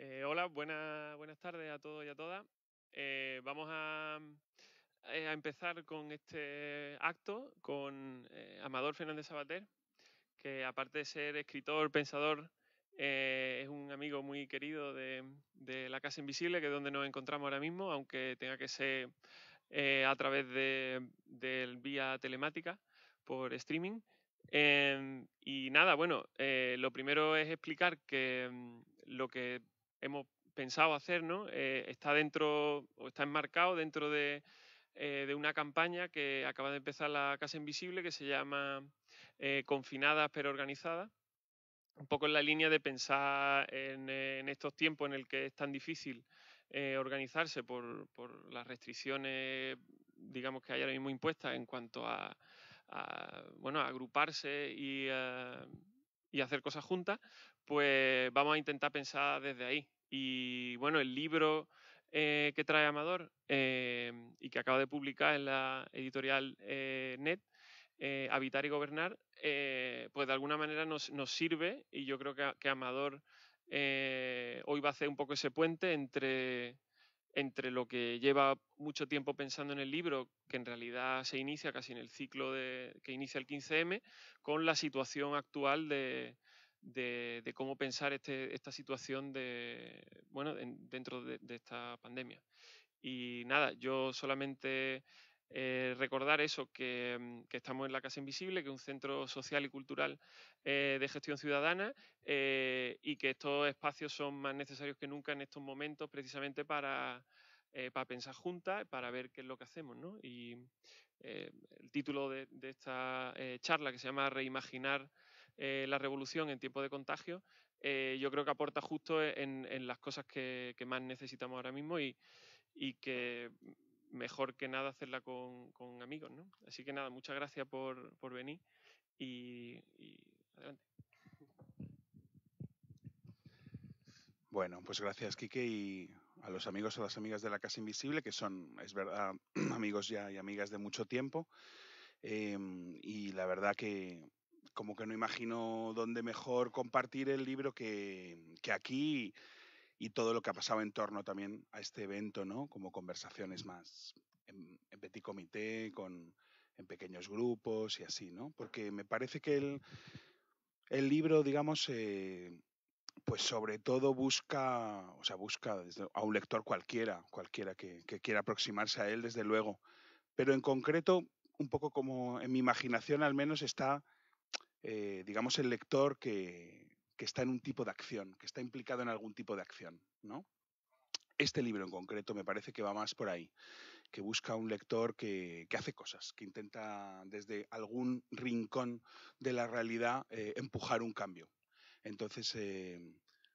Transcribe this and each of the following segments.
Eh, hola, buenas, buenas tardes a todos y a todas. Eh, vamos mm, eh, a, empezar con este acto con Amador Fernández Sabater, que aparte de ser escritor, pensador, es un amigo muy querido mm, de, la Casa Invisible, que es donde nos encontramos ahora mismo, aunque tenga que ser a través de, mm, vía telemática por streaming. Em, y nada, bueno, lo primero es explicar que lo que hemos pensado hacer, eh, está dentro, o está enmarcado dentro eh, de, una campaña que acaba de empezar la Casa Invisible, que se llama eh, Confinadas pero Organizadas, un poco en la línea de pensar en, estos tiempos en el que es tan difícil organizarse por, las restricciones, digamos, que hay ahora mismo impuestas en cuanto a, bueno, agruparse y hacer cosas juntas, pues vamos a intentar pensar desde ahí. Y bueno, el libro eh, que trae Amador em, y que acaba de publicar en la editorial eh, NET, eh, Habitar y Gobernar, pues de alguna manera nos, sirve y yo creo que, Amador hoy va a hacer un poco ese puente entre, entre lo que lleva mucho tiempo pensando en el libro, que en realidad se inicia casi en el ciclo de, que inicia el 15M, con la situación actual de, de, cómo pensar este, esta situación dentro de, esta pandemia. Y nada, yo solamente eh, recordar eso, mm, que, estamos en la Casa Invisible, que es un centro social y cultural eh, de gestión ciudadana eh, y que estos espacios son más necesarios que nunca en estos momentos precisamente para, para pensar juntas, para ver qué es lo que hacemos. Y el título de esta charla que se llama Reimaginar eh, la revolución en tiempo de contagio, eh, yo creo que aporta justo e, en, las cosas que, más necesitamos ahora mismo y, que mejor que nada hacerla con, amigos. ¿no? Así que nada, muchas gracias por, venir y, adelante. Bueno, pues gracias, Quique, y a los amigos o las amigas de la Casa Invisible, que son, es verdad, amigos ya y amigas de mucho tiempo. Em, y la verdad que como que no imagino dónde mejor compartir el libro que, aquí y, todo lo que ha pasado en torno también a este evento, ¿no? Como conversaciones más en, petit comité, con, en pequeños grupos y así, ¿no? Porque me parece que el, el libro, digamos, eh, pues sobre todo busca, o sea, busca desde, a un lector cualquiera, cualquiera que, que quiera aproximarse a él, desde luego. Pero en concreto, un poco como en mi imaginación al menos está eh, digamos, el lector que, está en un tipo de acción, que está implicado en algún tipo de acción, ¿no? Este libro en concreto me parece que va más por ahí, que busca un lector que, hace cosas, que intenta desde algún rincón de la realidad eh, empujar un cambio. Entonces, eh,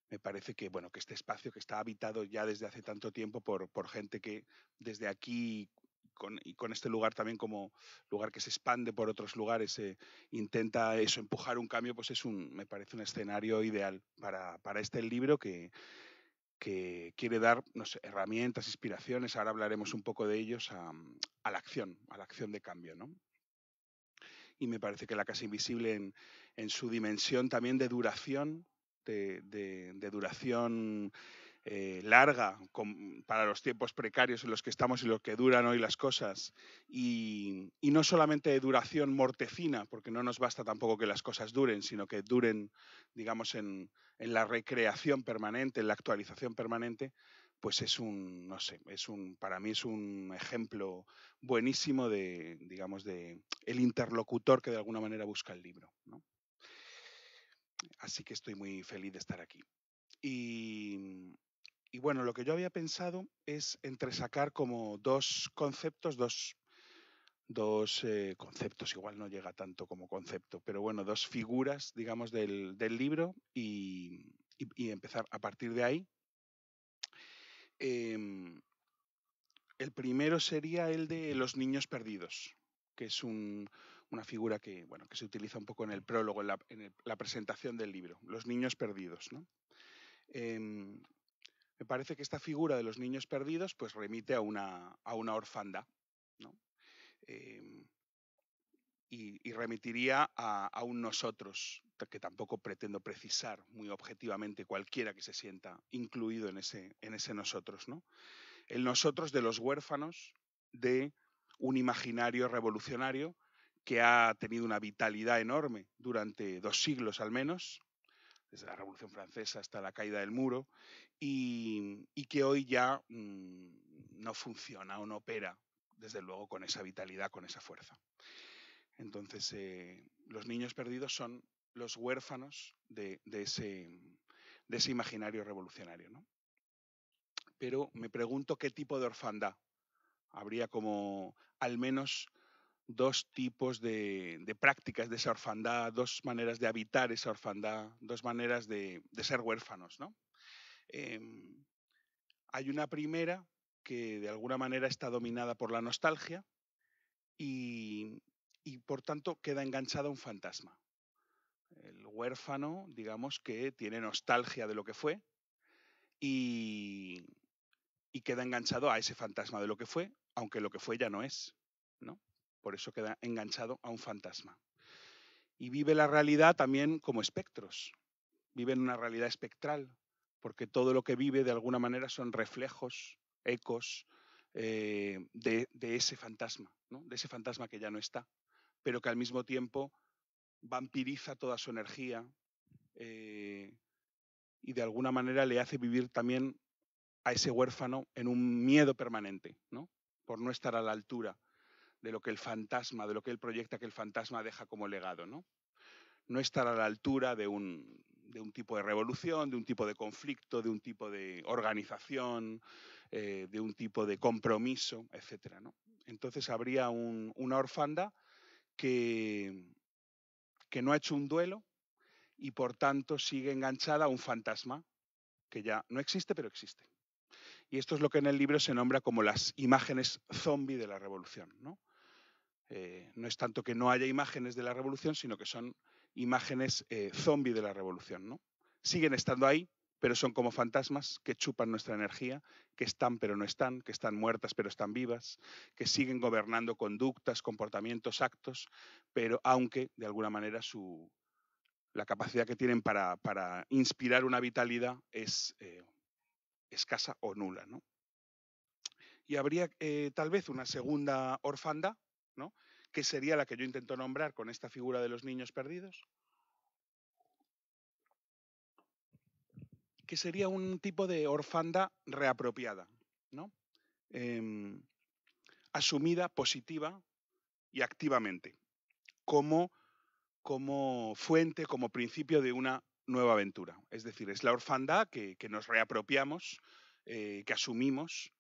me parece que, bueno, que este espacio que está habitado ya desde hace tanto tiempo por, por gente que desde aquí y con este lugar también como lugar que se expande por otros lugares, e intenta eso, empujar un cambio, pues es un, me parece un escenario ideal para, para este libro que, que quiere dar herramientas, inspiraciones, ahora hablaremos un poco de ellos, a, la acción, a la acción de cambio, ¿no? Y me parece que la Casa Invisible en, en su dimensión también de duración, de, de duración eh, larga para los tiempos precarios en los que estamos y lo que duran hoy las cosas. Y, no solamente de duración mortecina, porque no nos basta tampoco que las cosas duren, sino que duren, digamos, en, la recreación permanente, en la actualización permanente, pues es un, no sé, es un, para mí es un ejemplo buenísimo de, digamos, de el interlocutor que de alguna manera busca el libro. Así que estoy muy feliz de estar aquí. Y, y bueno, lo que yo había pensado es entresacar como dos conceptos, dos, eh, conceptos, igual no llega tanto como concepto, pero bueno, dos figuras, digamos, del, libro y, empezar a partir de ahí. Em, el primero sería el de los niños perdidos, que es una figura que, bueno, que se utiliza un poco en el prólogo, en la, presentación del libro, los niños perdidos. Em, me parece que esta figura de los niños perdidos pues remite a una, a orfandad, ¿no? Em, y, remitiría a, un nosotros, que tampoco pretendo precisar muy objetivamente cualquiera que se sienta incluido en ese, en ese nosotros, ¿no? El nosotros de los huérfanos, de un imaginario revolucionario que ha tenido una vitalidad enorme durante dos siglos al menos, desde la Revolución Francesa hasta la caída del muro, y, que hoy ya mm, no funciona o no opera, desde luego, con esa vitalidad, con esa fuerza. Entonces, eh, los niños perdidos son los huérfanos de, ese, imaginario revolucionario. ¿no? Pero me pregunto qué tipo de orfandad. Habría como al menos dos tipos de, prácticas de esa orfandad, dos maneras de habitar esa orfandad, dos maneras de, de ser huérfanos, ¿no? Em, hay una primera que de alguna manera está dominada por la nostalgia y, por tanto queda enganchada a un fantasma. El huérfano, digamos que tiene nostalgia de lo que fue y, y queda enganchado a ese fantasma de lo que fue, aunque lo que fue ya no es, ¿no? Por eso queda enganchado a un fantasma. Y vive la realidad también como espectros. Vive en una realidad espectral, porque todo lo que vive de alguna manera son reflejos, ecos eh, de, ese fantasma, de ese fantasma que ya no está, pero que al mismo tiempo vampiriza toda su energía eh, y de alguna manera le hace vivir también a ese huérfano en un miedo permanente, ¿no? por no estar a la altura de lo que el fantasma, de lo que él proyecta que el fantasma deja como legado, ¿no? No estar a la altura de un, de un tipo de revolución, de un tipo de conflicto, de un tipo de organización, eh, de un tipo de compromiso, etc. Entonces habría una orfanda que, que no ha hecho un duelo y por tanto sigue enganchada a un fantasma que ya no existe, pero existe. Y esto es lo que en el libro se nombra como las imágenes zombie de la revolución. ¿no? Eh, no es tanto que no haya imágenes de la revolución, sino que son imágenes eh, zombie de la revolución. ¿no? Siguen estando ahí, pero son como fantasmas que chupan nuestra energía, que están pero no están, que están muertas pero están vivas, que siguen gobernando conductas, comportamientos, actos, pero aunque de alguna manera su, la capacidad que tienen para, inspirar una vitalidad es eh, escasa o nula. ¿no? Y habría eh, tal vez una segunda orfanda, ¿no? que sería la que yo intento nombrar con esta figura de los niños perdidos, que sería un tipo de orfanda reapropiada, ¿no? Em, asumida, positiva y activamente, como, como fuente, como principio de una nueva aventura. Es decir, es la orfandad que, nos reapropiamos, eh, que asumimos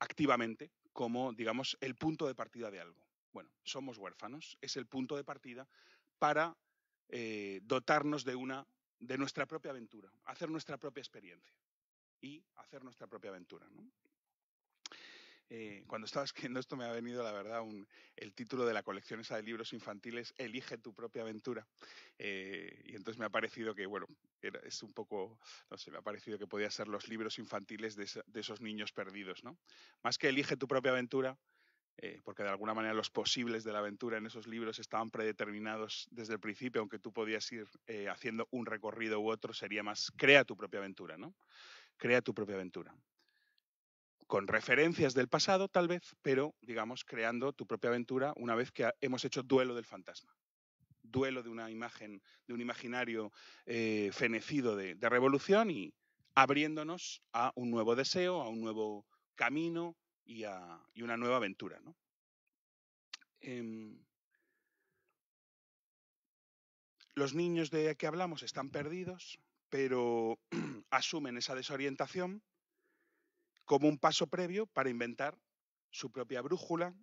activamente como, digamos, el punto de partida de algo. Bueno, somos huérfanos, es el punto de partida para eh, dotarnos de una de nuestra propia aventura, hacer nuestra propia experiencia y hacer nuestra propia aventura. Eh, cuando estaba escribiendo esto me ha venido, la verdad, un, el título de la colección esa de libros infantiles, Elige tu propia aventura. Eh, y entonces me ha parecido que, bueno, es un poco, no sé, me ha parecido que podía ser los libros infantiles de, de esos niños perdidos, ¿no? Más que Elige tu propia aventura, eh, porque de alguna manera los posibles de la aventura en esos libros estaban predeterminados desde el principio, aunque tú podías ir eh, haciendo un recorrido u otro, sería más, crea tu propia aventura, ¿no? Crea tu propia aventura. Con referencias del pasado, tal vez, pero, digamos, creando tu propia aventura una vez que hemos hecho duelo del fantasma duelo de una imagen, de un imaginario eh, fenecido de revolución y abriéndonos a un nuevo deseo, a un nuevo camino, y, una nueva aventura. ¿no? Em, los niños de que hablamos están perdidos, pero asumen esa desorientación como un paso previo para inventar su propia brújula,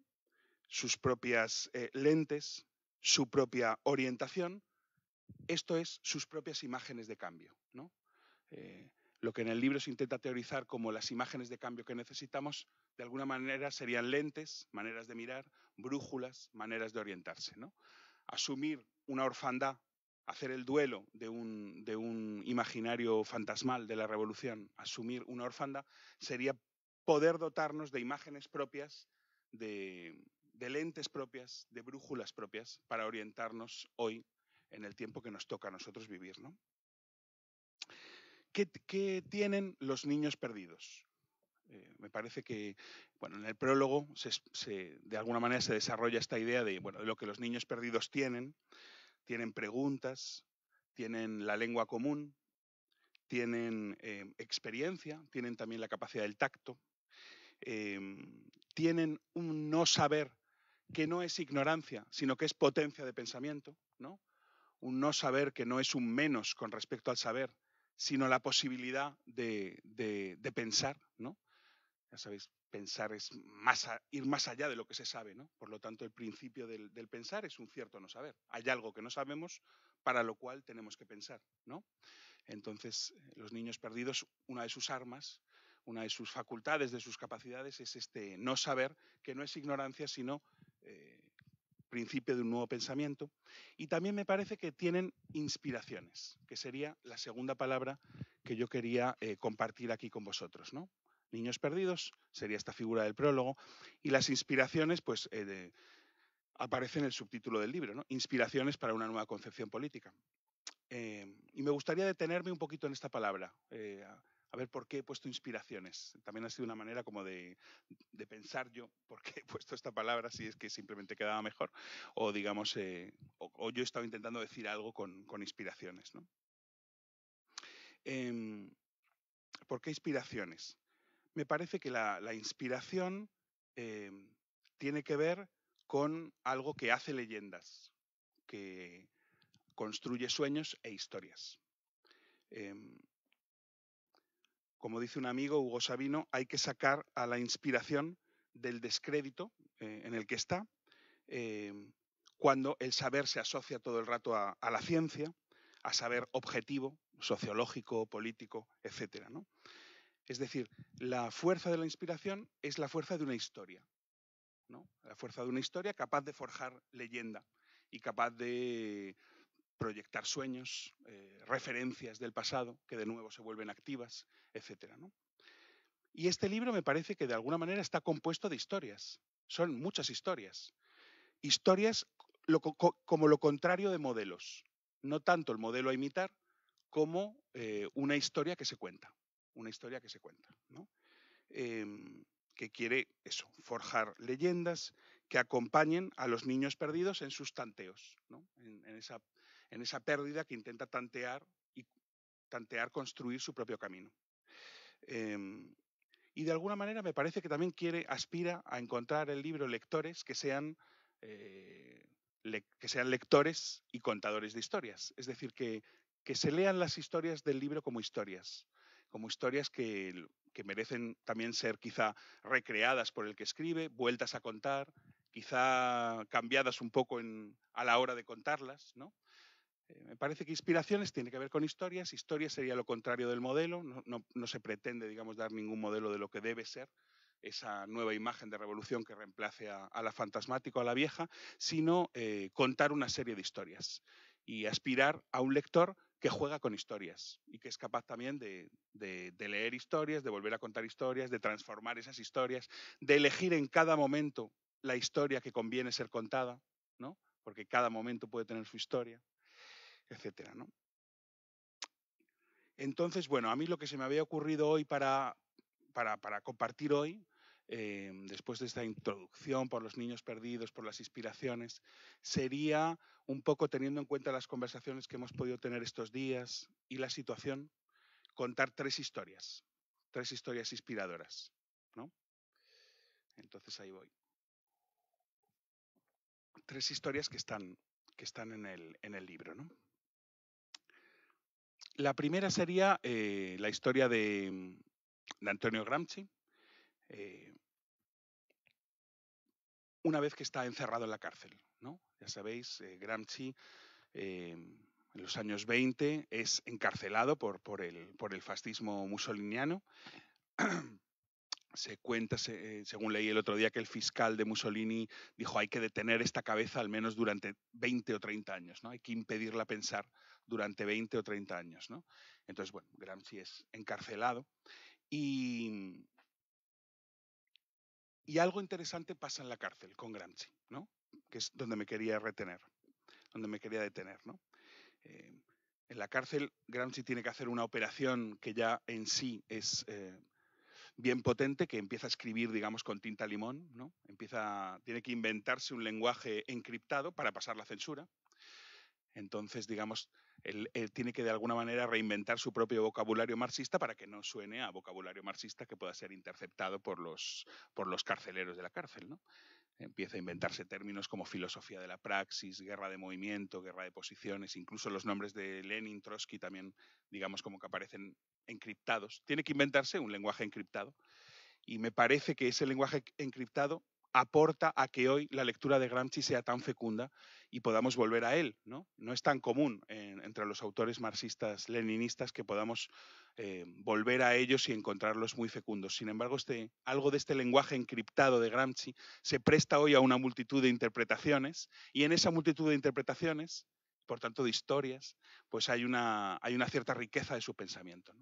sus propias eh, lentes, su propia orientación, esto es sus propias imágenes de cambio. ¿no? Eh, lo que en el libro se intenta teorizar como las imágenes de cambio que necesitamos, de alguna manera serían lentes, maneras de mirar, brújulas, maneras de orientarse. Asumir una orfandad, hacer el duelo de un, imaginario fantasmal de la revolución, asumir una orfandad, sería poder dotarnos de imágenes propias, de, de lentes propias, de brújulas propias, para orientarnos hoy en el tiempo que nos toca a nosotros vivir. ¿no? ¿Qué, tienen los niños perdidos? Eh, me parece que, bueno, en el prólogo de alguna manera se desarrolla esta idea de, lo que los niños perdidos tienen. Tienen preguntas, tienen la lengua común, tienen eh, experiencia, tienen también la capacidad del tacto, em, tienen un no saber que no es ignorancia, sino que es potencia de pensamiento, ¿no? Un no saber que no es un menos con respecto al saber, sino la posibilidad de, pensar, ¿no? Ya sabéis, pensar es ir más allá de lo que se sabe, ¿no? Por lo tanto, el principio del, pensar es un cierto no saber. Hay algo que no sabemos para lo cual tenemos que pensar, ¿no? Entonces, eh, los niños perdidos, una de sus armas, una de sus facultades, de sus capacidades, es este no saber, que no es ignorancia, sino eh, principio de un nuevo pensamiento. Y también me parece que tienen inspiraciones, que sería la segunda palabra que yo quería eh, compartir aquí con vosotros. ¿no? Niños perdidos sería esta figura del prólogo. Y las inspiraciones, pues, eh, en el subtítulo del libro, ¿no? Inspiraciones para una nueva concepción política. Eh, y me gustaría detenerme un poquito en esta palabra, a ver por qué he puesto inspiraciones. También ha sido una manera como de, pensar yo por qué he puesto esta palabra, si es que simplemente quedaba mejor, o digamos, eh, o, yo estaba intentando decir algo con, inspiraciones. Em, ¿Por qué inspiraciones? Me parece que la, inspiración em, tiene que ver con algo que hace leyendas, que construye sueños e historias. Em, como dice un amigo, Hugo Sabino, hay que sacar a la inspiración del descrédito eh, en el que está, em, cuando el saber se asocia todo el rato a, la ciencia, a saber objetivo, sociológico, político, etc. Es decir, la fuerza de la inspiración es la fuerza de una historia, ¿no? la fuerza de una historia capaz de forjar leyenda y capaz de proyectar sueños, eh, referencias del pasado que de nuevo se vuelven activas, etc. Y este libro me parece que de alguna manera está compuesto de historias. Son muchas historias. Historias como lo contrario de modelos. No tanto el modelo a imitar como eh, una historia que se cuenta. Una historia que se cuenta. Em, que quiere eso, forjar leyendas que acompañen a los niños perdidos en sus tanteos, en, en, esa en esa pérdida que intenta tantear y tantear construir su propio camino. Em, y de alguna manera me parece que también quiere, aspira a encontrar el libro lectores que sean, eh, que sean lectores y contadores de historias. Es decir, que, se lean las historias del libro como historias, como historias que, merecen también ser quizá recreadas por el que escribe, vueltas a contar, quizá cambiadas un poco a la hora de contarlas, ¿no? Eh, me parece que inspiraciones tiene que ver con historias. historias sería lo contrario del modelo. No, se pretende, digamos, dar ningún modelo de lo que debe ser esa nueva imagen de revolución que reemplace a, la fantasmática o a la vieja, sino eh, contar una serie de historias y aspirar a un lector que juega con historias y que es capaz también de, de, leer historias, de volver a contar historias, de transformar esas historias, de elegir en cada momento la historia que conviene ser contada, ¿no? porque cada momento puede tener su historia etcétera, Entonces, bueno, a mí lo que se me había ocurrido hoy para, para, para compartir hoy, eh, después de esta introducción por los niños perdidos, por las inspiraciones, sería un poco teniendo en cuenta las conversaciones que hemos podido tener estos días y la situación, contar tres historias, tres historias inspiradoras, Entonces ahí voy. Tres historias que están, que están en, el, en el libro, ¿no? La primera sería eh, la historia de, mm, Antonio Gramsci. Eh, una vez que está encerrado en la cárcel, ¿no? Ya sabéis, eh, Gramsci en los años 20 es encarcelado por, el, fascismo mussoliniano. se cuenta, según leí el otro día, que el fiscal de Mussolini dijo hay que detener esta cabeza al menos durante 20 o 30 años, ¿no? Hay que impedirla pensar durante 20 o 30 años. ¿no? Entonces, bueno, Gramsci es encarcelado y, mm, y algo interesante pasa en la cárcel con Gramsci, ¿no? que es donde me quería retener, donde me quería detener. ¿no? Eh, en la cárcel, Gramsci tiene que hacer una operación que ya en sí es eh, bien potente, que empieza a escribir, digamos, con tinta limón, ¿no? Empieza, tiene que inventarse un lenguaje encriptado para pasar la censura. Entonces, digamos, él, tiene que de alguna manera reinventar su propio vocabulario marxista para que no suene a vocabulario marxista que pueda ser interceptado por los, por los carceleros de la cárcel. ¿no? Empieza a inventarse términos como filosofía de la praxis, guerra de movimiento, guerra de posiciones, incluso los nombres de Lenin, Trotsky también, digamos, como que aparecen encriptados. Tiene que inventarse un lenguaje encriptado. Y me parece que ese lenguaje encriptado aporta a que hoy la lectura de Gramsci sea tan fecunda y podamos volver a él. No, es tan común entre los autores marxistas-leninistas que podamos eh, volver a ellos y encontrarlos muy fecundos. Sin embargo, este, algo de este lenguaje encriptado de Gramsci se presta hoy a una multitud de interpretaciones y en esa multitud de interpretaciones, por tanto de historias, pues hay una, cierta riqueza de su pensamiento.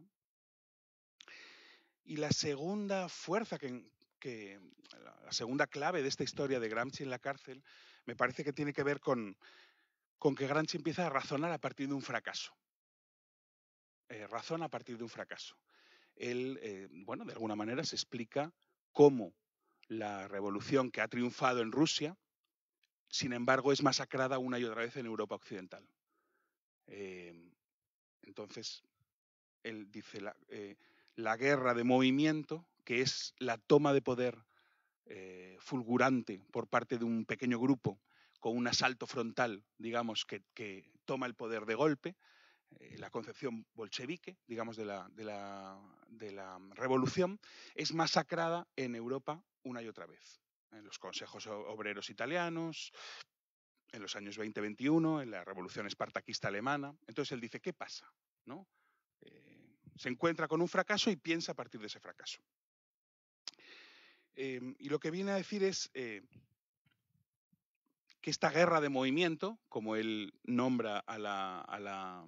Y la segunda fuerza que, que la segunda clave de esta historia de Gramsci en la cárcel me parece que tiene que ver con, que Gramsci empieza a razonar a partir de un fracaso. Eh, razona a partir de un fracaso. Él, eh, bueno, de alguna manera se explica cómo la revolución que ha triunfado en Rusia, sin embargo, es masacrada una y otra vez en Europa Occidental. Eh, entonces, él dice, la guerra de movimiento que es la toma de poder eh, fulgurante por parte de un pequeño grupo con un asalto frontal, digamos, que, toma el poder de golpe, eh, la concepción bolchevique, digamos, de la, revolución, es masacrada en Europa una y otra vez. En los consejos obreros italianos, en los años 20-21, en la revolución espartaquista alemana. Entonces él dice, ¿qué pasa? ¿No? Eh, se encuentra con un fracaso y piensa a partir de ese fracaso. Em, y lo que viene a decir es eh, que esta guerra de movimiento, como él nombra a la,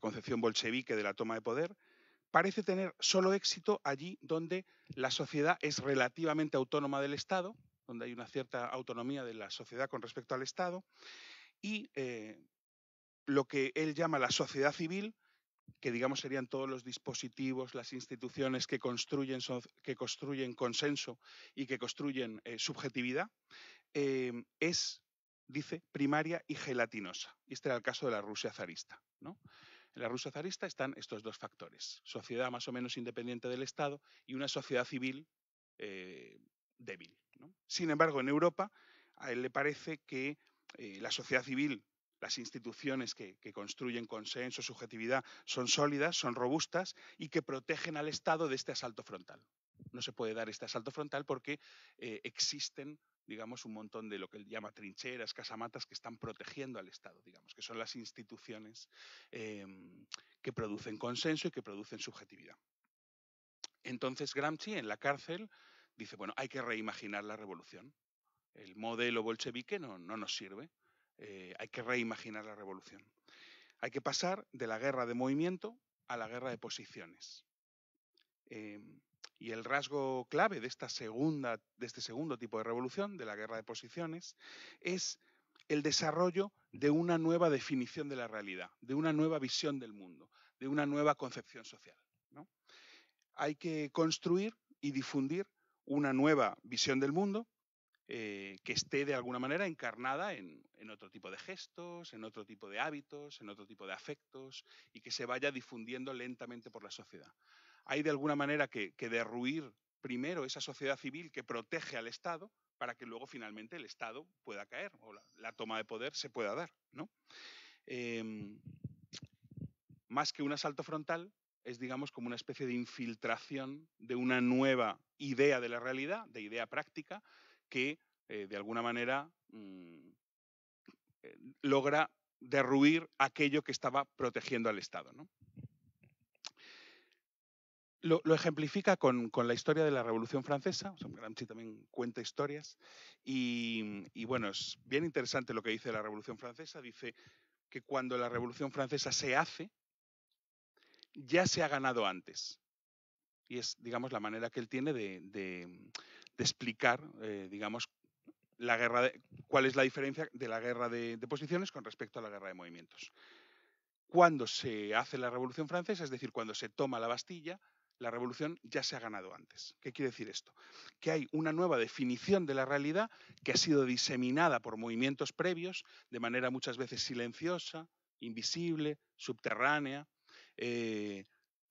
concepción bolchevique de la toma de poder, parece tener solo éxito allí donde la sociedad es relativamente autónoma del Estado, donde hay una cierta autonomía de la sociedad con respecto al Estado, y eh, lo que él llama la sociedad civil que digamos serían todos los dispositivos, las instituciones que construyen, consenso y que construyen eh, subjetividad, eh, es, dice, primaria y gelatinosa. Y Este era el caso de la Rusia zarista. En la Rusia zarista están estos dos factores, sociedad más o menos independiente del Estado y una sociedad civil eh, débil. Sin embargo, en Europa a él le parece que la sociedad civil las instituciones que, construyen consenso, subjetividad, son sólidas, son robustas y que protegen al Estado de este asalto frontal. No se puede dar este asalto frontal porque eh, existen digamos, un montón de lo que él llama trincheras, casamatas, que están protegiendo al Estado, digamos, que son las instituciones em, que producen consenso y que producen subjetividad. Entonces Gramsci, en la cárcel, dice, bueno, hay que reimaginar la revolución. El modelo bolchevique no nos sirve. Eh, hay que reimaginar la revolución. Hay que pasar de la guerra de movimiento a la guerra de posiciones. Em, y el rasgo clave de, esta segunda, de este segundo tipo de revolución, de la guerra de posiciones, es el desarrollo de una nueva definición de la realidad, de una nueva visión del mundo, de una nueva concepción social. Hay que construir y difundir una nueva visión del mundo eh, que esté de alguna manera encarnada en, otro tipo de gestos, en otro tipo de hábitos, en otro tipo de afectos y que se vaya difundiendo lentamente por la sociedad. Hay de alguna manera que, derruir primero esa sociedad civil que protege al Estado para que luego finalmente el Estado pueda caer o la, toma de poder se pueda dar. ¿no? Em, más que un asalto frontal, es digamos como una especie de infiltración de una nueva idea de la realidad, de idea práctica, que eh, de alguna manera mm, eh, logra derruir aquello que estaba protegiendo al Estado. Lo, ejemplifica con, la historia de la Revolución Francesa. Gramsci también cuenta historias. Mm, y, bueno, es bien interesante lo que dice la Revolución Francesa. Dice que cuando la Revolución Francesa se hace, ya se ha ganado antes. Y es, digamos, la manera que él tiene de mm, de explicar, eh, digamos, la guerra de, cuál es la diferencia de la guerra de, posiciones con respecto a la guerra de movimientos. Cuando se hace la Revolución Francesa, es decir, cuando se toma la Bastilla, la revolución ya se ha ganado antes. ¿Qué quiere decir esto? Que hay una nueva definición de la realidad que ha sido diseminada por movimientos previos de manera muchas veces silenciosa, invisible, subterránea. Eh,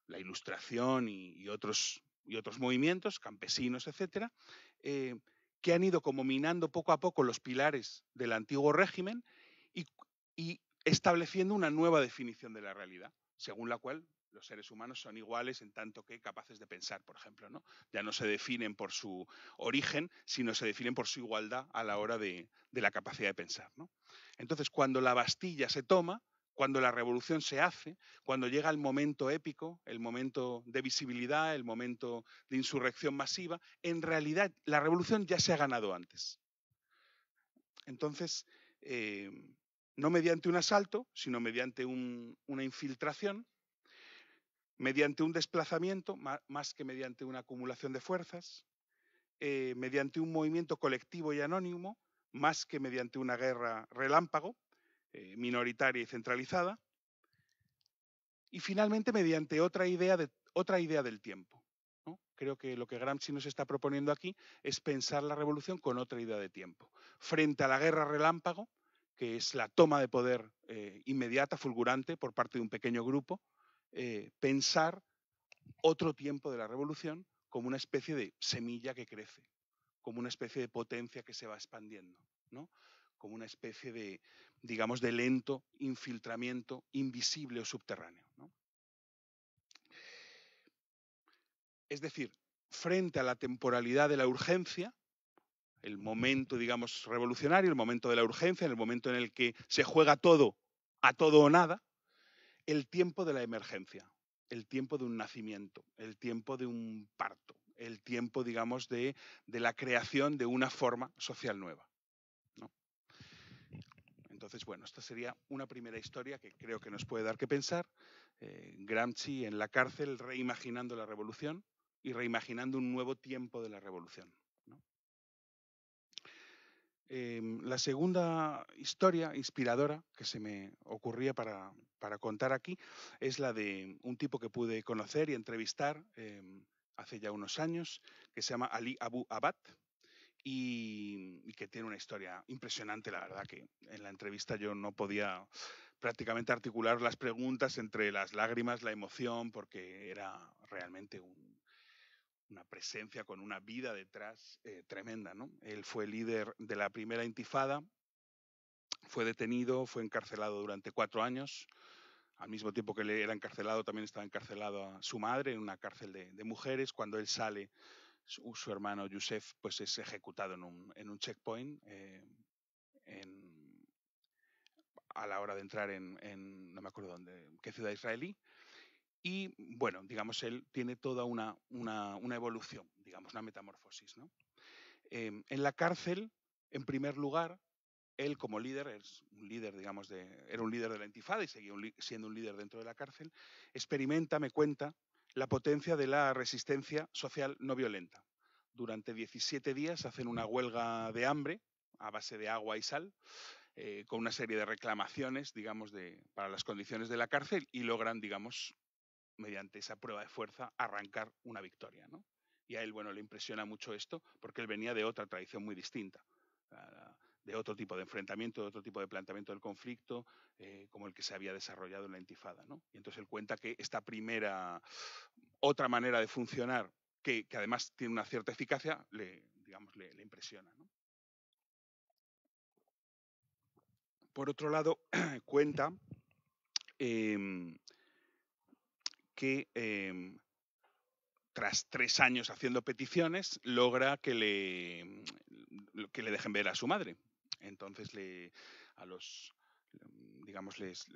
la Ilustración y otros y otros movimientos, campesinos, etcétera, eh, que han ido como minando poco a poco los pilares del antiguo régimen y, estableciendo una nueva definición de la realidad, según la cual los seres humanos son iguales en tanto que capaces de pensar, por ejemplo. ¿no? Ya no se definen por su origen, sino se definen por su igualdad a la hora de, la capacidad de pensar. Entonces, cuando la Bastilla se toma, cuando la revolución se hace, cuando llega el momento épico, el momento de visibilidad, el momento de insurrección masiva, en realidad la revolución ya se ha ganado antes. Entonces, eh, no mediante un asalto, sino mediante una infiltración, mediante un desplazamiento, más que mediante una acumulación de fuerzas, eh, mediante un movimiento colectivo y anónimo, más que mediante una guerra relámpago, eh, minoritaria y centralizada. Y finalmente, mediante otra idea, de, otra idea del tiempo. Creo que lo que Gramsci nos está proponiendo aquí es pensar la revolución con otra idea de tiempo. Frente a la guerra relámpago, que es la toma de poder eh, inmediata, fulgurante, por parte de un pequeño grupo, eh, pensar otro tiempo de la revolución como una especie de semilla que crece, como una especie de potencia que se va expandiendo, ¿no? como una especie de, digamos, de lento infiltramiento invisible o subterráneo. Es decir, frente a la temporalidad de la urgencia, el momento, digamos, revolucionario, el momento de la urgencia, el momento en el que se juega todo, a todo o nada, el tiempo de la emergencia, el tiempo de un nacimiento, el tiempo de un parto, el tiempo, digamos, de la creación de una forma social nueva. Entonces, bueno, esta sería una primera historia que creo que nos puede dar que pensar. Eh, Gramsci en la cárcel reimaginando la revolución y reimaginando un nuevo tiempo de la revolución. Em, la segunda historia inspiradora que se me ocurría para, contar aquí es la de un tipo que pude conocer y entrevistar em, hace ya unos años, que se llama Ali Abu Abad, y, que tiene una historia impresionante, la verdad, que en la entrevista yo no podía prácticamente articular las preguntas entre las lágrimas, la emoción, porque era realmente un, una presencia con una vida detrás eh, tremenda. ¿no? Él fue líder de la primera intifada, fue detenido, fue encarcelado durante cuatro años. Al mismo tiempo que él era encarcelado, también estaba encarcelado a su madre en una cárcel de, de mujeres. Cuando él sale, su, hermano Yusef pues es ejecutado en un, en un checkpoint eh, a la hora de entrar en, no me acuerdo dónde, qué ciudad israelí. Y bueno, digamos, él tiene toda una, una, una evolución, digamos, una metamorfosis. ¿no? Em, en la cárcel, en primer lugar, él como líder, es un líder, digamos, de, era un líder de la intifada y seguía siendo un líder dentro de la cárcel, experimenta, me cuenta, la potencia de la resistencia social no violenta. Durante 17 días hacen una huelga de hambre a base de agua y sal, eh, con una serie de reclamaciones, digamos, para las condiciones de la cárcel y logran, digamos, mediante esa prueba de fuerza, arrancar una victoria. Y a él, bueno, le impresiona mucho esto porque él venía de otra tradición muy distinta. Ah, de otro tipo de enfrentamiento, de otro tipo de planteamiento del conflicto, eh, como el que se había desarrollado en la intifada. ¿no? Y entonces él cuenta que esta primera, otra manera de funcionar, que, además tiene una cierta eficacia, le, digamos, le, impresiona. ¿no? Por otro lado, cuenta em, que em, tras tres años haciendo peticiones, logra que le, que le dejen ver a su madre. Entonces le, a los, digamos, les,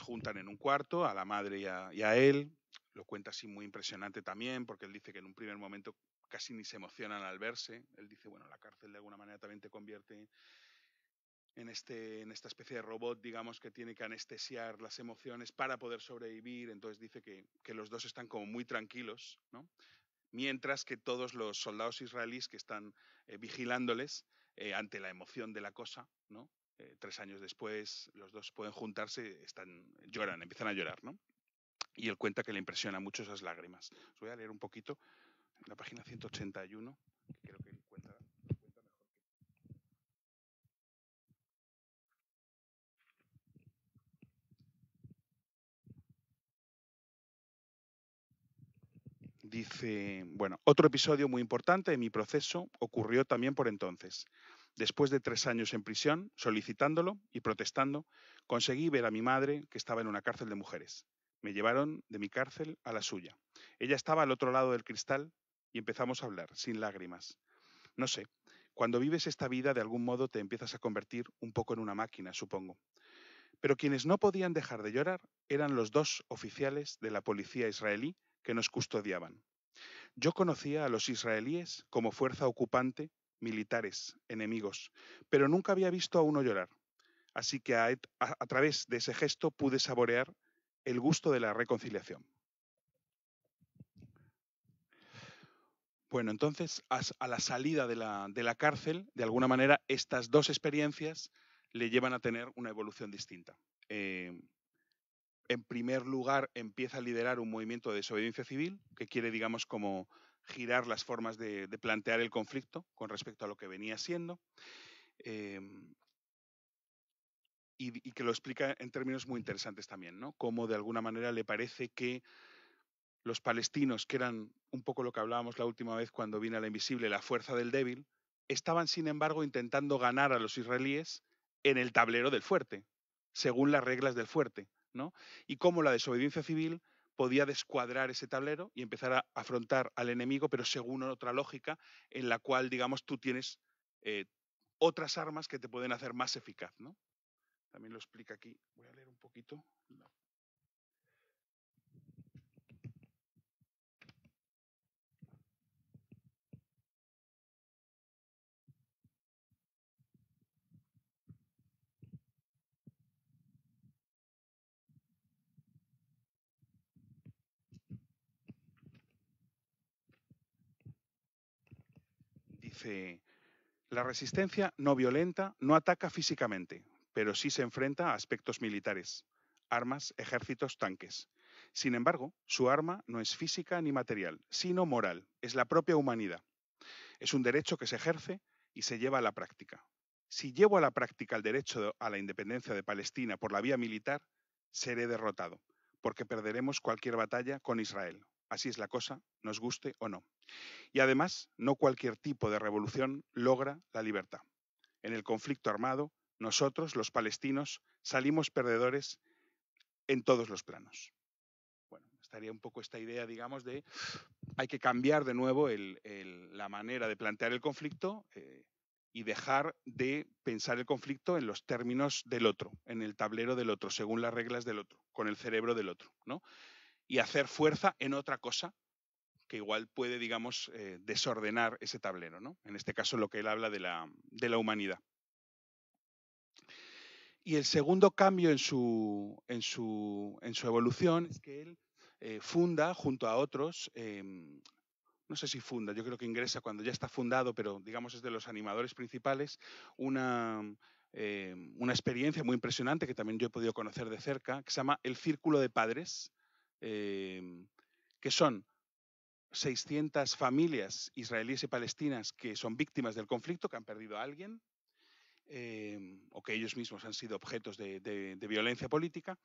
juntan en un cuarto, a la madre y a, él. Lo cuenta así muy impresionante también, porque él dice que en un primer momento casi ni se emocionan al verse. Él dice, bueno, la cárcel de alguna manera también te convierte en, este, en esta especie de robot, digamos, que tiene que anestesiar las emociones para poder sobrevivir. Entonces dice que, que los dos están como muy tranquilos, ¿no? Mientras que todos los soldados israelíes que están eh, vigilándoles eh, ante la emoción de la cosa, ¿no? Eh, tres años después, los dos pueden juntarse, están, lloran, empiezan a llorar, ¿no? Y él cuenta que le impresiona mucho esas lágrimas. Os voy a leer un poquito, en la página 181, que creo que cuenta Dice, bueno, otro episodio muy importante de mi proceso ocurrió también por entonces. Después de tres años en prisión, solicitándolo y protestando, conseguí ver a mi madre que estaba en una cárcel de mujeres. Me llevaron de mi cárcel a la suya. Ella estaba al otro lado del cristal y empezamos a hablar, sin lágrimas. No sé, cuando vives esta vida de algún modo te empiezas a convertir un poco en una máquina, supongo. Pero quienes no podían dejar de llorar eran los dos oficiales de la policía israelí que nos custodiaban. Yo conocía a los israelíes como fuerza ocupante, militares, enemigos, pero nunca había visto a uno llorar. Así que a, través de ese gesto pude saborear el gusto de la reconciliación. Bueno, entonces, a la salida de la, cárcel, de alguna manera, estas dos experiencias le llevan a tener una evolución distinta. Eh, en primer lugar, empieza a liderar un movimiento de desobediencia civil que quiere, digamos, como girar las formas de, plantear el conflicto con respecto a lo que venía siendo. Em, y, que lo explica en términos muy interesantes también, ¿no? Cómo de alguna manera le parece que los palestinos, que eran un poco lo que hablábamos la última vez cuando vino a la invisible, la fuerza del débil, estaban, sin embargo, intentando ganar a los israelíes en el tablero del fuerte, según las reglas del fuerte y cómo la desobediencia civil podía descuadrar ese tablero y empezar a afrontar al enemigo, pero según otra lógica en la cual, digamos, tú tienes eh, otras armas que te pueden hacer más eficaz, ¿no? También lo explica aquí. Voy a leer un poquito. la resistencia no violenta no ataca físicamente, pero sí se enfrenta a aspectos militares, armas, ejércitos, tanques. Sin embargo, su arma no es física ni material, sino moral, es la propia humanidad. Es un derecho que se ejerce y se lleva a la práctica. Si llevo a la práctica el derecho a la independencia de Palestina por la vía militar, seré derrotado, porque perderemos cualquier batalla con Israel. Así es la cosa, nos guste o no. Y además, no cualquier tipo de revolución logra la libertad. En el conflicto armado, nosotros, los palestinos, salimos perdedores en todos los planos. Bueno, estaría un poco esta idea, digamos, de hay que cambiar de nuevo la manera de plantear el conflicto eh, y dejar de pensar el conflicto en los términos del otro, en el tablero del otro, según las reglas del otro, con el cerebro del otro, ¿no? y hacer fuerza en otra cosa que igual puede, digamos, eh, desordenar ese tablero, ¿no? En este caso lo que él habla de la, humanidad. Y el segundo cambio en su, en su, evolución es que él eh, funda junto a otros, em, no sé si funda, yo creo que ingresa cuando ya está fundado, pero digamos es de los animadores principales, una, em, una experiencia muy impresionante que también yo he podido conocer de cerca, que se llama El Círculo de Padres, Em, que son 600 familias israelíes y palestinas que son víctimas del conflicto, que han perdido a alguien, em, o que ellos mismos han sido objetos de, violencia política,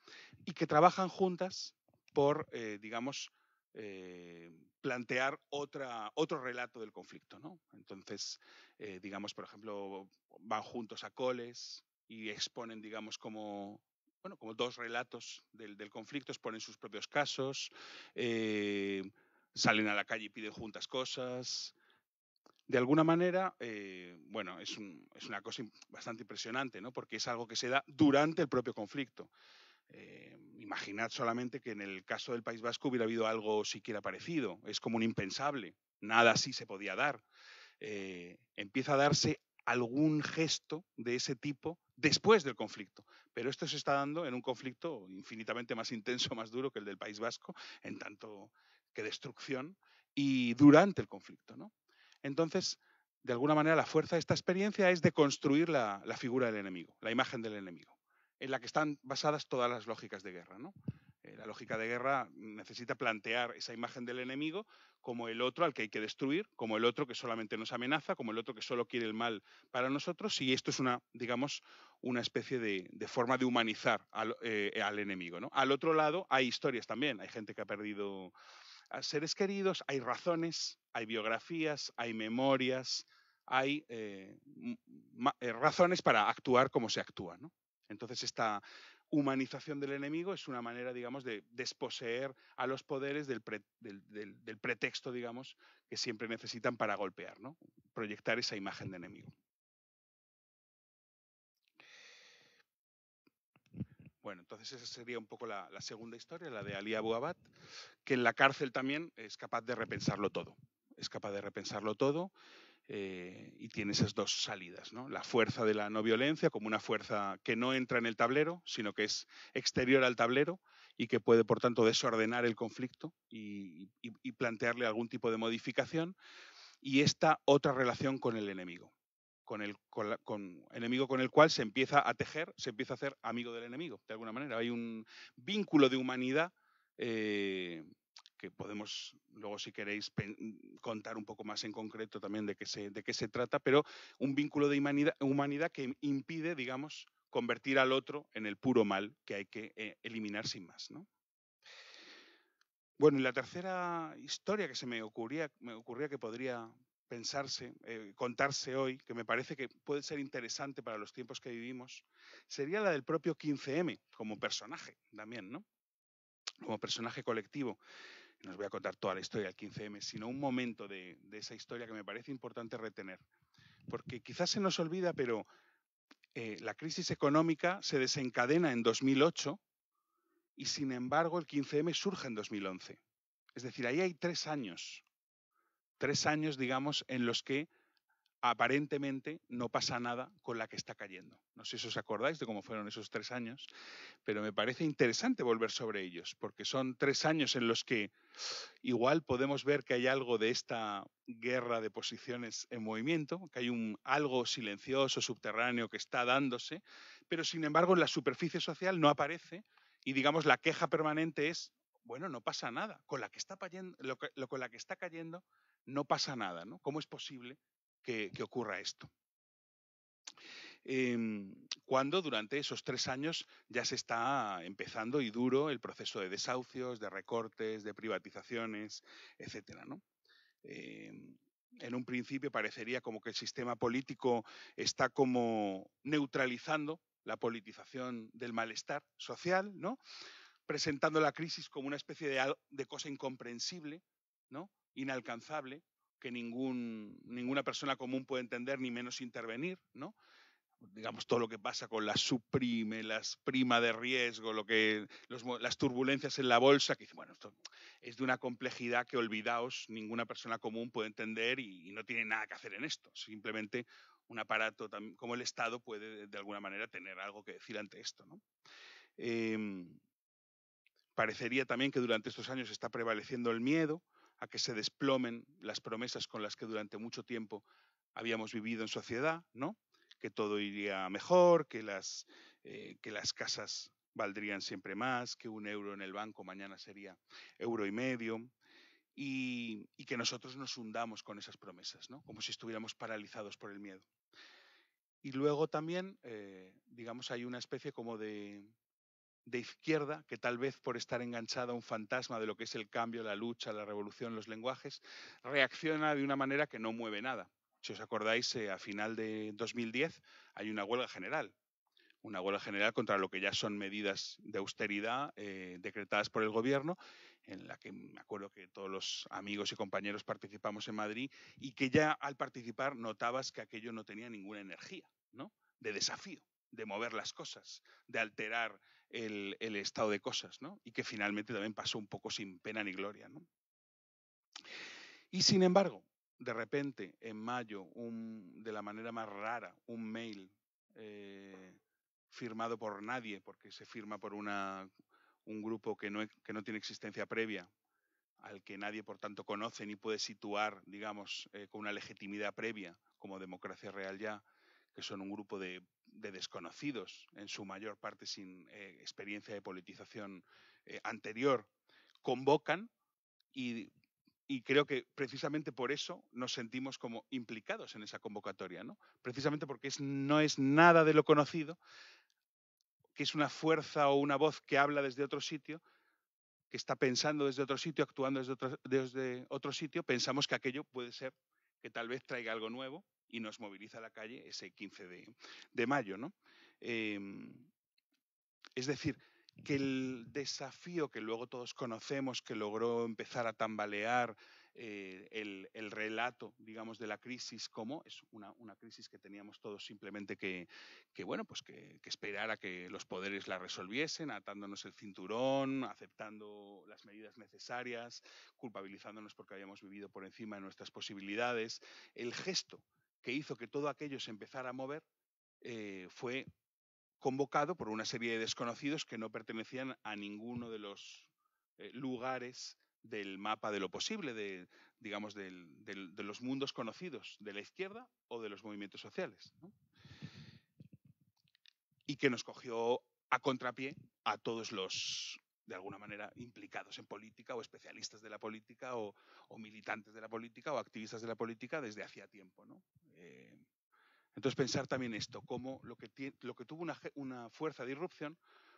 y que trabajan juntas por, eh, digamos, eh, plantear otro relato del conflicto. ¿no? Entonces, eh, digamos, por ejemplo, van juntos a coles y exponen, digamos, como bueno, como dos relatos del, del conflicto, exponen sus propios casos, eh, salen a la calle y piden juntas cosas. De alguna manera, eh, bueno, es, es, una cosa bastante impresionante, ¿no? Porque es algo que se da durante el propio conflicto. Eh, imaginad solamente que en el caso del País Vasco hubiera habido algo siquiera parecido. Es como un impensable. Nada así se podía dar. Eh, empieza a darse algún gesto de ese tipo después del conflicto. Pero esto se está dando en un conflicto infinitamente más intenso, más duro que el del País Vasco, en tanto que destrucción, y durante el conflicto. ¿no? Entonces, de alguna manera, la fuerza de esta experiencia es deconstruir la, la figura del enemigo, la imagen del enemigo, en la que están basadas todas las lógicas de guerra. ¿no? Eh, la lógica de guerra necesita plantear esa imagen del enemigo como el otro al que hay que destruir, como el otro que solamente nos amenaza, como el otro que solo quiere el mal para nosotros, y esto es una, digamos, una especie de, forma de humanizar eh, al, enemigo. ¿no? Al otro lado hay historias también, hay gente que ha perdido seres queridos, hay razones, hay biografías, hay memorias, hay eh, razones para actuar como se actúa. ¿no? Entonces, esta, humanización del enemigo es una manera, digamos, de desposeer a los poderes del, pretexto, digamos, que siempre necesitan para golpear, ¿no? Proyectar esa imagen de enemigo. Bueno, entonces esa sería un poco la, la segunda historia, la de Ali Abu Abad, que en la cárcel también es capaz de repensarlo todo. Es capaz de repensarlo todo eh, y tiene esas dos salidas, La fuerza de la no violencia como una fuerza que no entra en el tablero, sino que es exterior al tablero y que puede, por tanto, desordenar el conflicto y, plantearle algún tipo de modificación. Y esta otra relación con el enemigo, con el enemigo con el cual se empieza a tejer, se empieza a hacer amigo del enemigo, de alguna manera. Hay un vínculo de humanidad eh, que podemos luego si queréis mm, contar un poco más en concreto también de qué se, de qué se trata, pero un vínculo de humanidad, que impide, digamos, convertir al otro en el puro mal que hay que eh, eliminar sin más. ¿no? Bueno, y la tercera historia que se me ocurría, me ocurría que podría pensarse, eh, contarse hoy, que me parece que puede ser interesante para los tiempos que vivimos, sería la del propio 15M como personaje también, ¿no? como personaje colectivo, no os voy a contar toda la historia del 15M, sino un momento de, esa historia que me parece importante retener. Porque quizás se nos olvida, pero eh, la crisis económica se desencadena en 2008 y sin embargo el 15M surge en 2011. Es decir, ahí hay tres años, tres años, digamos, en los que aparentemente no pasa nada con la que está cayendo. No sé si os acordáis de cómo fueron esos tres años, pero me parece interesante volver sobre ellos, porque son tres años en los que igual podemos ver que hay algo de esta guerra de posiciones en movimiento, que hay un algo silencioso, subterráneo que está dándose, pero sin embargo en la superficie social no aparece y digamos la queja permanente es, bueno, no pasa nada, con la que está cayendo, con la que está cayendo no pasa nada, ¿no? ¿Cómo es posible que, ocurra esto. Em, cuando durante esos tres años ya se está empezando y duro el proceso de desahucios, de recortes, de privatizaciones, etc. Em, en un principio parecería como que el sistema político está como neutralizando la politización del malestar social, presentando la crisis como una especie de, cosa incomprensible, inalcanzable, que ninguna persona común puede entender, ni menos intervenir, ¿no? digamos, todo lo que pasa con las suprime, las prima de riesgo, lo que, las turbulencias en la bolsa, que bueno, esto es de una complejidad que olvidaos, ninguna persona común puede entender y, no tiene nada que hacer en esto. Simplemente un aparato como el Estado puede de alguna manera tener algo que decir ante esto. ¿no? Em, parecería también que durante estos años está prevaleciendo el miedo, a que se desplomen las promesas con las que durante mucho tiempo habíamos vivido en sociedad, ¿no? Que todo iría mejor, que las, eh, que las casas valdrían siempre más, que un euro en el banco mañana sería euro y medio, y, que nosotros nos hundamos con esas promesas, ¿no? como si estuviéramos paralizados por el miedo. Y luego también, eh, digamos, hay una especie como de, de izquierda que tal vez por estar enganchada a un fantasma de lo que es el cambio, la lucha, la revolución, los lenguajes, reacciona de una manera que no mueve nada. Si os acordáis, eh, a final de 2010 hay una huelga general, una huelga general contra lo que ya son medidas de austeridad eh, decretadas por el gobierno, en la que me acuerdo que todos los amigos y compañeros participamos en Madrid y que ya al participar notabas que aquello no tenía ninguna energía, ¿no? De desafío, de mover las cosas, de alterar el, estado de cosas, ¿no? Y que finalmente también pasó un poco sin pena ni gloria, ¿no? Y sin embargo, de repente, en mayo, de la manera más rara, un mail eh, firmado por nadie, porque se firma por una, un grupo que no, e, que no tiene existencia previa, al que nadie por tanto conoce ni puede situar, digamos, eh, con una legitimidad previa como democracia real ya, que son un grupo de de desconocidos, en su mayor parte sin eh, experiencia de politización eh, anterior, convocan y, creo que precisamente por eso nos sentimos como implicados en esa convocatoria, ¿no? Precisamente porque es, no es nada de lo conocido, que es una fuerza o una voz que habla desde otro sitio, que está pensando desde otro sitio, actuando desde desde otro sitio, pensamos que aquello puede ser que tal vez traiga algo nuevo y nos moviliza a la calle ese 15 de, mayo. ¿no? Em, es decir, que el desafío que luego todos conocemos, que logró empezar a tambalear eh, el, relato, digamos, de la crisis como es una, crisis que teníamos todos simplemente que, que bueno, pues que, esperar a que los poderes la resolviesen, atándonos el cinturón, aceptando las medidas necesarias, culpabilizándonos porque habíamos vivido por encima de nuestras posibilidades. El gesto que hizo que todo aquello se empezara a mover eh, fue convocado por una serie de desconocidos que no pertenecían a ninguno de los eh, lugares del mapa de lo posible, de, digamos, de los mundos conocidos de la izquierda o de los movimientos sociales. Y que nos cogió a contrapié a todos los de alguna manera implicados en política o especialistas de la política o, militantes de la política o activistas de la política desde hacía tiempo. ¿no? Eh, entonces pensar también esto, cómo lo que, lo que tuvo una, una, fuerza de irrupción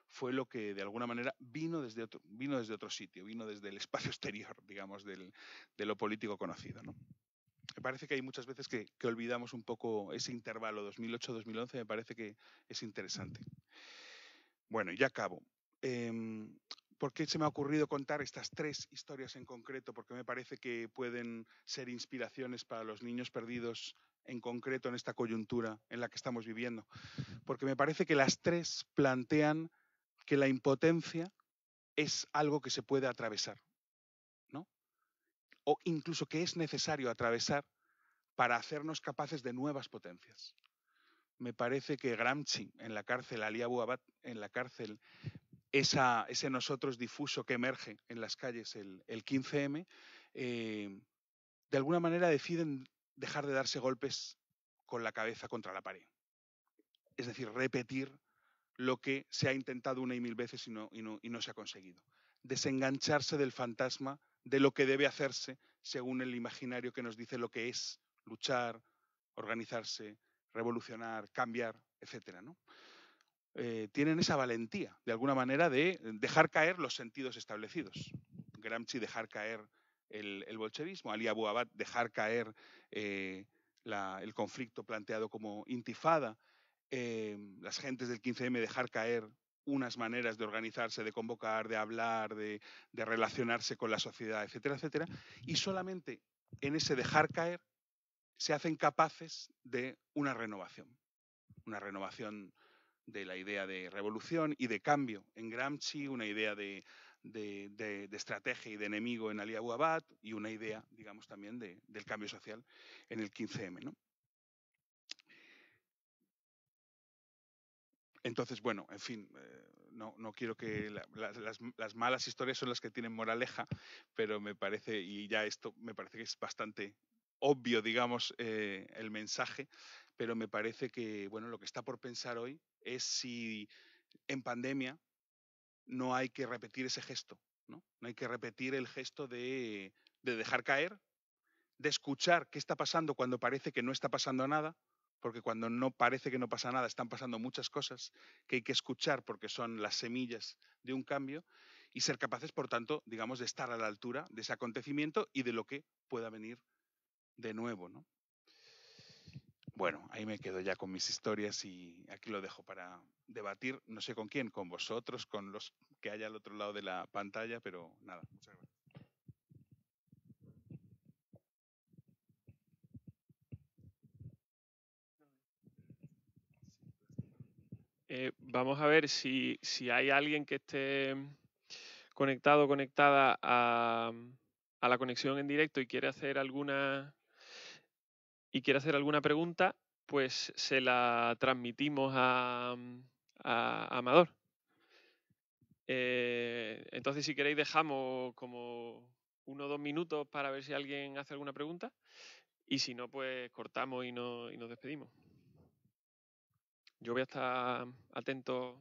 fue lo que de alguna manera vino desde otro, vino desde otro sitio, vino desde el espacio exterior, digamos, de lo político conocido. Me parece que hay muchas veces que, olvidamos un poco ese intervalo 2008-2011, me parece que es interesante. Bueno, ya acabo. Em, ¿Por qué se me ha ocurrido contar estas tres historias en concreto? Porque me parece que pueden ser inspiraciones para los niños perdidos en concreto en esta coyuntura en la que estamos viviendo. Porque me parece que las tres plantean que la impotencia es algo que se puede atravesar, ¿no? O incluso que es necesario atravesar para hacernos capaces de nuevas potencias. Me parece que Gramsci en la cárcel, Ali Abu Abad en la cárcel, ese nosotros difuso que emerge en las calles el, 15M, eh, de alguna manera deciden dejar de darse golpes con la cabeza contra la pared. Es decir, repetir lo que se ha intentado una y mil veces y no, se ha conseguido. Desengancharse del fantasma de lo que debe hacerse según el imaginario que nos dice lo que es luchar, organizarse, revolucionar, cambiar, etc. ¿no? Eh, tienen esa valentía, de alguna manera, de dejar caer los sentidos establecidos. Gramsci dejar caer el, bolchevismo, Ali Abu Abad dejar caer eh, el conflicto planteado como intifada, eh, las gentes del 15M dejar caer unas maneras de organizarse, de convocar, de hablar, de, de relacionarse con la sociedad, etcétera, etcétera. Y solamente en ese dejar caer se hacen capaces de una renovación. Una renovación de la idea de revolución y de cambio en Gramsci, una idea de, de, estrategia y de enemigo en Ali Abu Abad y una idea, digamos, también del cambio social en el 15M. ¿no? Entonces, bueno, en fin, eh, no, no, quiero que las, malas historias son las que tienen moraleja, pero me parece, y ya esto me parece que es bastante obvio, digamos, eh, el mensaje, pero me parece que bueno, lo que está por pensar hoy es si en pandemia no hay que repetir ese gesto, no, no hay que repetir el gesto de, de dejar caer, de escuchar qué está pasando cuando parece que no está pasando nada, porque cuando no parece que no pasa nada, están pasando muchas cosas que hay que escuchar porque son las semillas de un cambio y ser capaces, por tanto, digamos, de estar a la altura de ese acontecimiento y de lo que pueda venir de nuevo. ¿no? Bueno, ahí me quedo ya con mis historias y aquí lo dejo para debatir, no sé con quién, con vosotros, con los que haya al otro lado de la pantalla, pero nada, muchas gracias. Eh, vamos a ver si, si, hay alguien que esté mm, conectado conectada a, a la conexión en directo y quiere hacer alguna y quiere hacer alguna pregunta, pues se la transmitimos a, mm, Amador. Eh, entonces, si queréis, dejamos como uno o dos minutos para ver si alguien hace alguna pregunta. Y si no, pues cortamos y, y nos despedimos. Yo voy a estar atento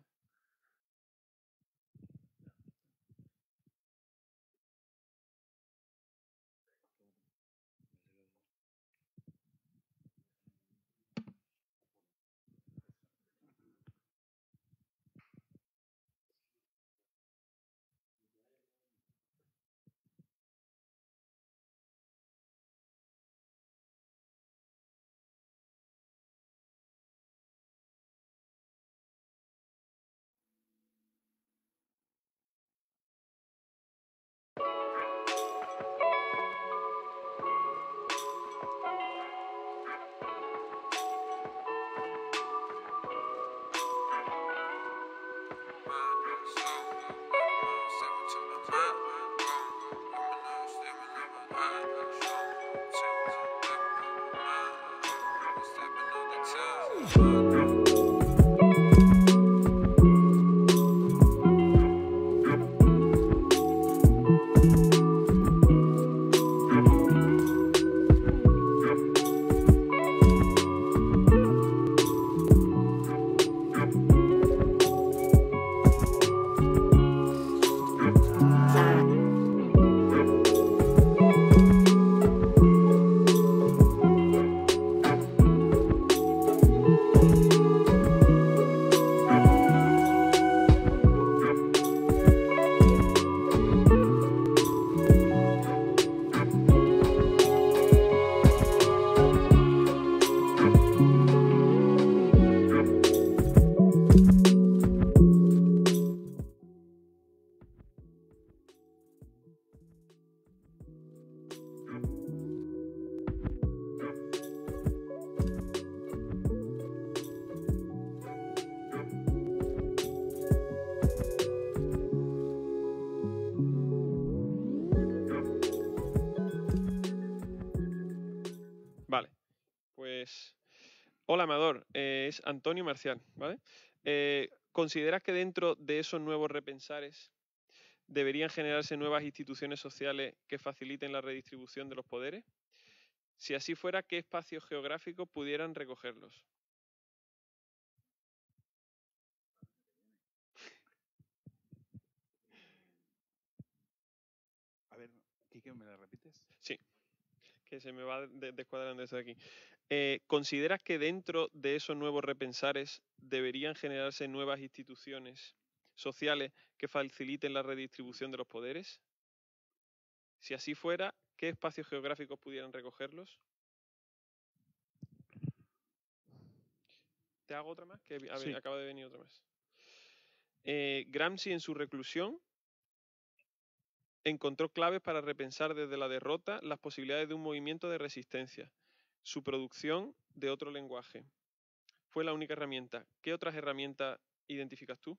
Antonio Marcial, ¿vale? Eh, ¿Consideras que dentro de esos nuevos repensares deberían generarse nuevas instituciones sociales que faciliten la redistribución de los poderes? Si así fuera, ¿qué espacios geográficos pudieran recogerlos? A ver, Kike, ¿me la repites? Sí, que se me va descuadrando eso de aquí. Eh, ¿Consideras que dentro de esos nuevos repensares deberían generarse nuevas instituciones sociales que faciliten la redistribución de los poderes? Si así fuera, ¿qué espacios geográficos pudieran recogerlos? ¿Te hago otra más? Que acaba de venir otra más. Eh, Gramsci en su reclusión encontró claves para repensar desde la derrota las posibilidades de un movimiento de resistencia su producción de otro lenguaje. Fue la única herramienta. ¿Qué otras herramientas identificas tú?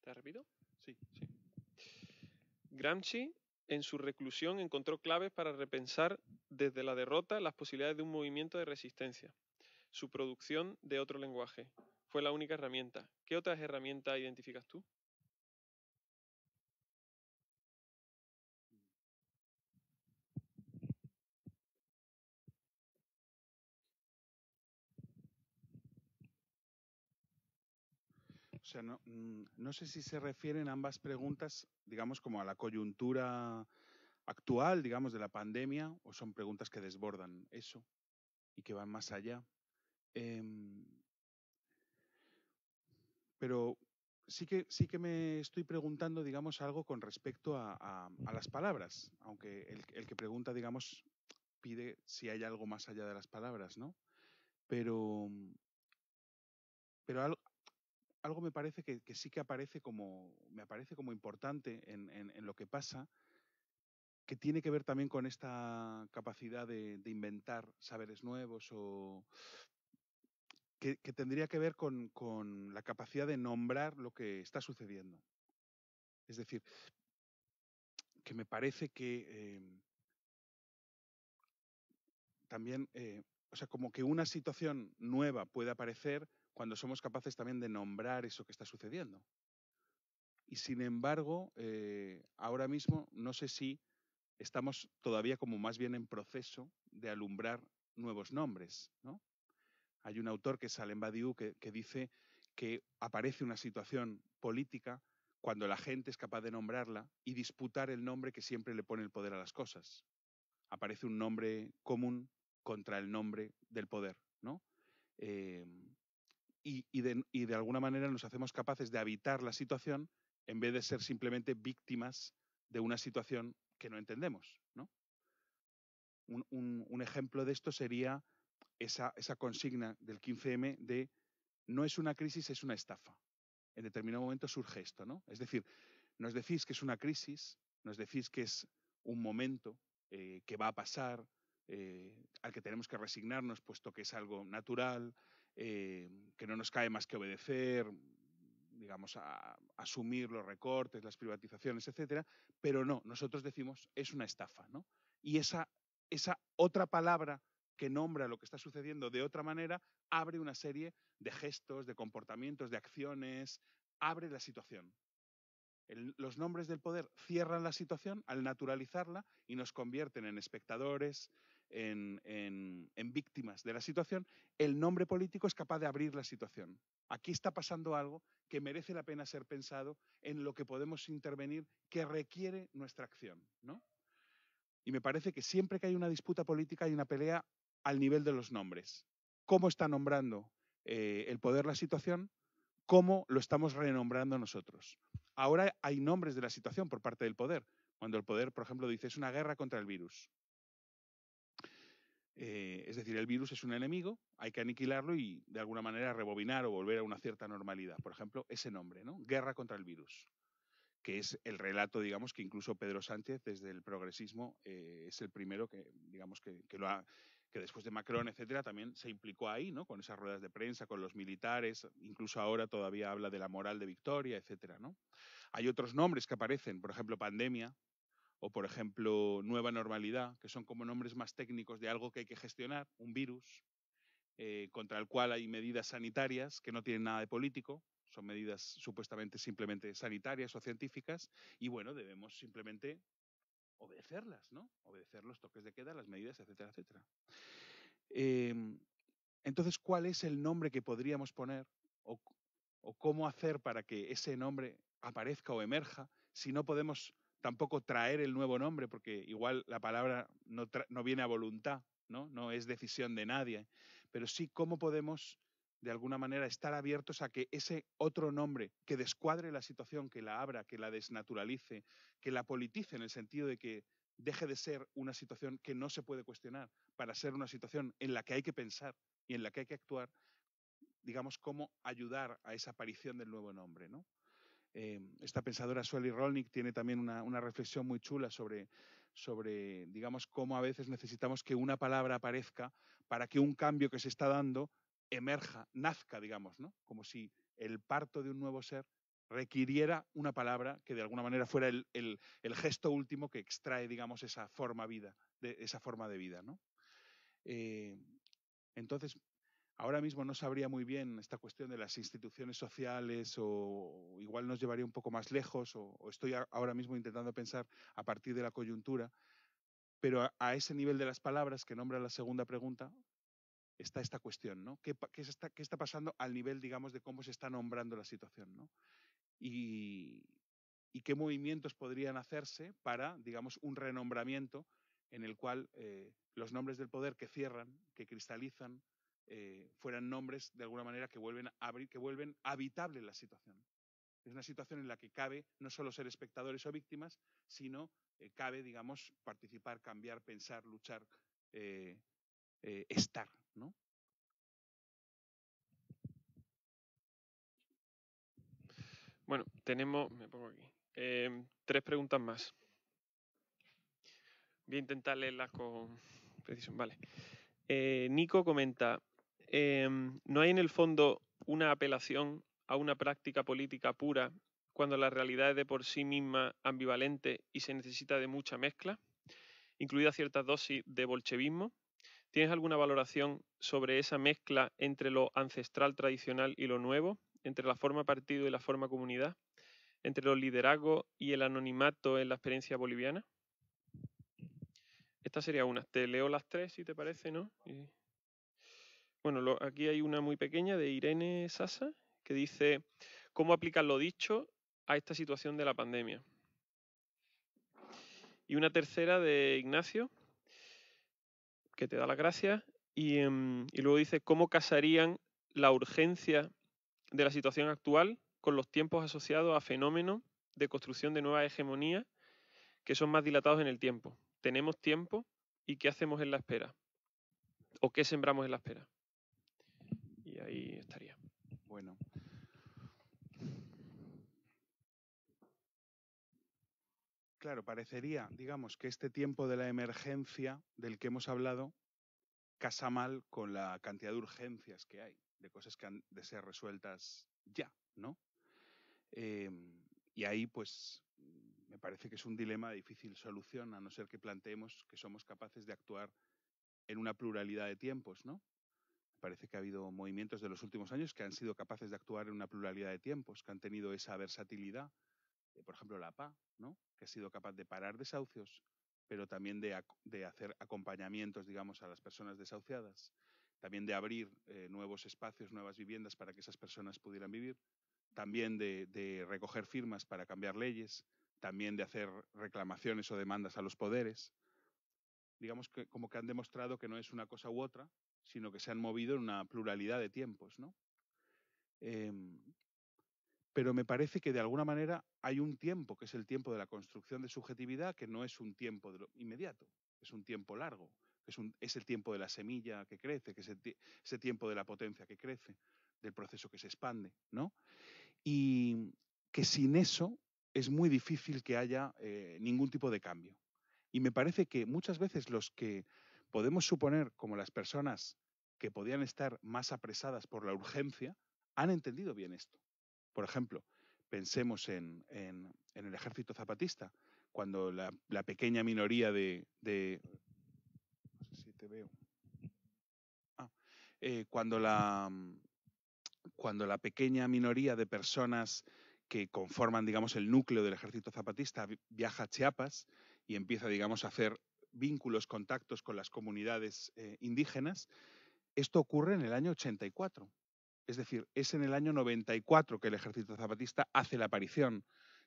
¿Te repito? Sí, sí. Gramsci en su reclusión encontró claves para repensar desde la derrota las posibilidades de un movimiento de resistencia. Su producción de otro lenguaje fue la única herramienta. ¿Qué otras herramientas identificas tú? sea, mm, no, sé si se refieren ambas preguntas, digamos, como a la coyuntura actual, digamos, de la pandemia, o son preguntas que desbordan eso y que van más allá. Em, pero sí que, sí que me estoy preguntando, digamos, algo con respecto a, las palabras, aunque el, que pregunta, digamos, pide si hay algo más allá de las palabras, ¿no? Pero, pero algo me parece que, sí que aparece como, me aparece como importante en, lo que pasa, que tiene que ver también con esta capacidad de, inventar saberes nuevos o que, tendría que ver con, la capacidad de nombrar lo que está sucediendo. Es decir, que me parece que em también, eh, o sea, como que una situación nueva puede aparecer, cuando somos capaces también de nombrar eso que está sucediendo. Y sin embargo, eh, ahora mismo no sé si estamos todavía como más bien en proceso de alumbrar nuevos nombres. ¿no? Hay un autor que es en Badiou que, dice que aparece una situación política cuando la gente es capaz de nombrarla y disputar el nombre que siempre le pone el poder a las cosas. Aparece un nombre común contra el nombre del poder, ¿no? Em, y, de, alguna manera nos hacemos capaces de habitar la situación en vez de ser simplemente víctimas de una situación que no entendemos. ¿no? Un, ejemplo de esto sería esa, consigna del 15M de no es una crisis, es una estafa. En determinado momento surge esto, ¿no? Es decir, nos decís que es una crisis, nos decís que es un momento eh, que va a pasar, eh, al que tenemos que resignarnos, puesto que es algo natural, eh, que no nos cae más que obedecer, digamos, a, asumir los recortes, las privatizaciones, etcétera, pero no, nosotros decimos es una estafa, ¿no? Y esa, otra palabra que nombra lo que está sucediendo de otra manera abre una serie de gestos, de comportamientos, de acciones, abre la situación. los nombres del poder cierran la situación al naturalizarla y nos convierten en espectadores, en, víctimas de la situación, el nombre político es capaz de abrir la situación. Aquí está pasando algo que merece la pena ser pensado, en lo que podemos intervenir, que requiere nuestra acción. Y me parece que siempre que hay una disputa política hay una pelea al nivel de los nombres. ¿Cómo está nombrando eh, el poder la situación? ¿Cómo lo estamos renombrando nosotros? Ahora hay nombres de la situación por parte del poder. Cuando el poder, por ejemplo, dice es una guerra contra el virus. Eh, es decir, el virus es un enemigo, hay que aniquilarlo y de alguna manera rebobinar o volver a una cierta normalidad. Por ejemplo, ese nombre, ¿no? Guerra contra el virus, que es el relato, digamos, que incluso Pedro Sánchez desde el progresismo eh, es el primero que, digamos, que, que después de Macron, etcétera, también se implicó ahí, ¿no? Con esas ruedas de prensa, con los militares, incluso ahora todavía habla de la moral de victoria, etcétera, ¿no? Hay otros nombres que aparecen, por ejemplo, pandemia, o por ejemplo nueva normalidad, que son como nombres más técnicos de algo que hay que gestionar, un virus, eh, contra el cual hay medidas sanitarias que no tienen nada de político, son medidas supuestamente simplemente sanitarias o científicas, y bueno, debemos simplemente obedecerlas, ¿no? Obedecer los toques de queda, las medidas, etcétera, etcétera. Em, entonces, ¿cuál es el nombre que podríamos poner o, o cómo hacer para que ese nombre aparezca o emerja si no podemos tampoco traer el nuevo nombre, porque igual la palabra no, no viene a voluntad, ¿no? no es decisión de nadie, pero sí cómo podemos de alguna manera estar abiertos a que ese otro nombre que descuadre la situación, que la abra, que la desnaturalice, que la politice en el sentido de que deje de ser una situación que no se puede cuestionar para ser una situación en la que hay que pensar y en la que hay que actuar, digamos, cómo ayudar a esa aparición del nuevo nombre, ¿no? Em, esta pensadora Sueli Rolnick tiene también una, reflexión muy chula sobre, sobre, digamos, cómo a veces necesitamos que una palabra aparezca para que un cambio que se está dando emerja, nazca, digamos, ¿no? Como si el parto de un nuevo ser requiriera una palabra que de alguna manera fuera el, gesto último que extrae, digamos, esa forma de, vida, eh, entonces, Ahora mismo no sabría muy bien esta cuestión de las instituciones sociales o igual nos llevaría un poco más lejos o, estoy ahora mismo intentando pensar a partir de la coyuntura, pero a, ese nivel de las palabras que nombra la segunda pregunta está esta cuestión, ¿no? ¿Qué, está, pasando al nivel, digamos, de cómo se está nombrando la situación, Y, qué movimientos podrían hacerse para, digamos, un renombramiento en el cual eh, los nombres del poder que cierran, que cristalizan, eh, fueran nombres de alguna manera que vuelven, a abrir, que vuelven habitable la situación. Es una situación en la que cabe no solo ser espectadores o víctimas, sino eh, cabe, digamos, participar, cambiar, pensar, luchar, eh, estar, ¿no? Bueno, tenemos, me pongo aquí, em, tres preguntas más. Voy a intentar leerlas con precisión. Vale. Nico comenta, Em, no hay en el fondo una apelación a una práctica política pura cuando la realidad es de por sí misma ambivalente y se necesita de mucha mezcla, incluida cierta dosis de bolchevismo? ¿Tienes alguna valoración sobre esa mezcla entre lo ancestral tradicional y lo nuevo, entre la forma partido y la forma comunidad, entre los liderazgos y el anonimato en la experiencia boliviana? Esta sería una. Te leo las tres, si te parece, ¿no? bueno, aquí hay una muy pequeña de Irene Sasa que dice, ¿cómo aplicar lo dicho a esta situación de la pandemia? Y una tercera de Ignacio, que te da las gracias, y, em, y luego dice, ¿cómo casarían la urgencia de la situación actual con los tiempos asociados a fenómenos de construcción de nuevas hegemonías que son más dilatados en el tiempo? ¿Tenemos tiempo? ¿Y qué hacemos en la espera? ¿O qué sembramos en la espera? ahí estaría. Bueno. Claro, parecería, digamos, que este tiempo de la emergencia del que hemos hablado casa mal con la cantidad de urgencias que hay, de cosas que han de ser resueltas ya, ¿no? Em, y ahí, pues, me parece que es un dilema de difícil solución, a no ser que planteemos que somos capaces de actuar en una pluralidad de tiempos, ¿no? Parece que ha habido movimientos de los últimos años que han sido capaces de actuar en una pluralidad de tiempos, que han tenido esa versatilidad. Eh, por ejemplo, la PA, ¿no? que ha sido capaz de parar desahucios, pero también de, hacer acompañamientos, digamos, a las personas desahuciadas, también de abrir eh, nuevos espacios, nuevas viviendas para que esas personas pudieran vivir, también de, de recoger firmas para cambiar leyes, también de hacer reclamaciones o demandas a los poderes digamos que como que han demostrado que no es una cosa u otra, sino que se han movido en una pluralidad de tiempos, ¿no? Em, pero me parece que de alguna manera hay un tiempo, que es el tiempo de la construcción de subjetividad, que no es un tiempo inmediato, es un tiempo largo, es, es, el tiempo de la semilla que crece, que es el, ese tiempo de la potencia que crece, del proceso que se expande, ¿no? Y que sin eso es muy difícil que haya eh, ningún tipo de cambio. Y me parece que muchas veces los que podemos suponer como las personas que podían estar más apresadas por la urgencia han entendido bien esto. Por ejemplo, pensemos en, el ejército zapatista, cuando la, pequeña minoría de, No sé si te veo. Ah, eh, cuando, la, cuando la pequeña minoría de personas que conforman, digamos, el núcleo del ejército zapatista viaja a Chiapas y empieza, digamos, a hacer vínculos, contactos con las comunidades eh, indígenas, esto ocurre en el año 84. Es decir, es en el año 94 que el ejército zapatista hace la aparición,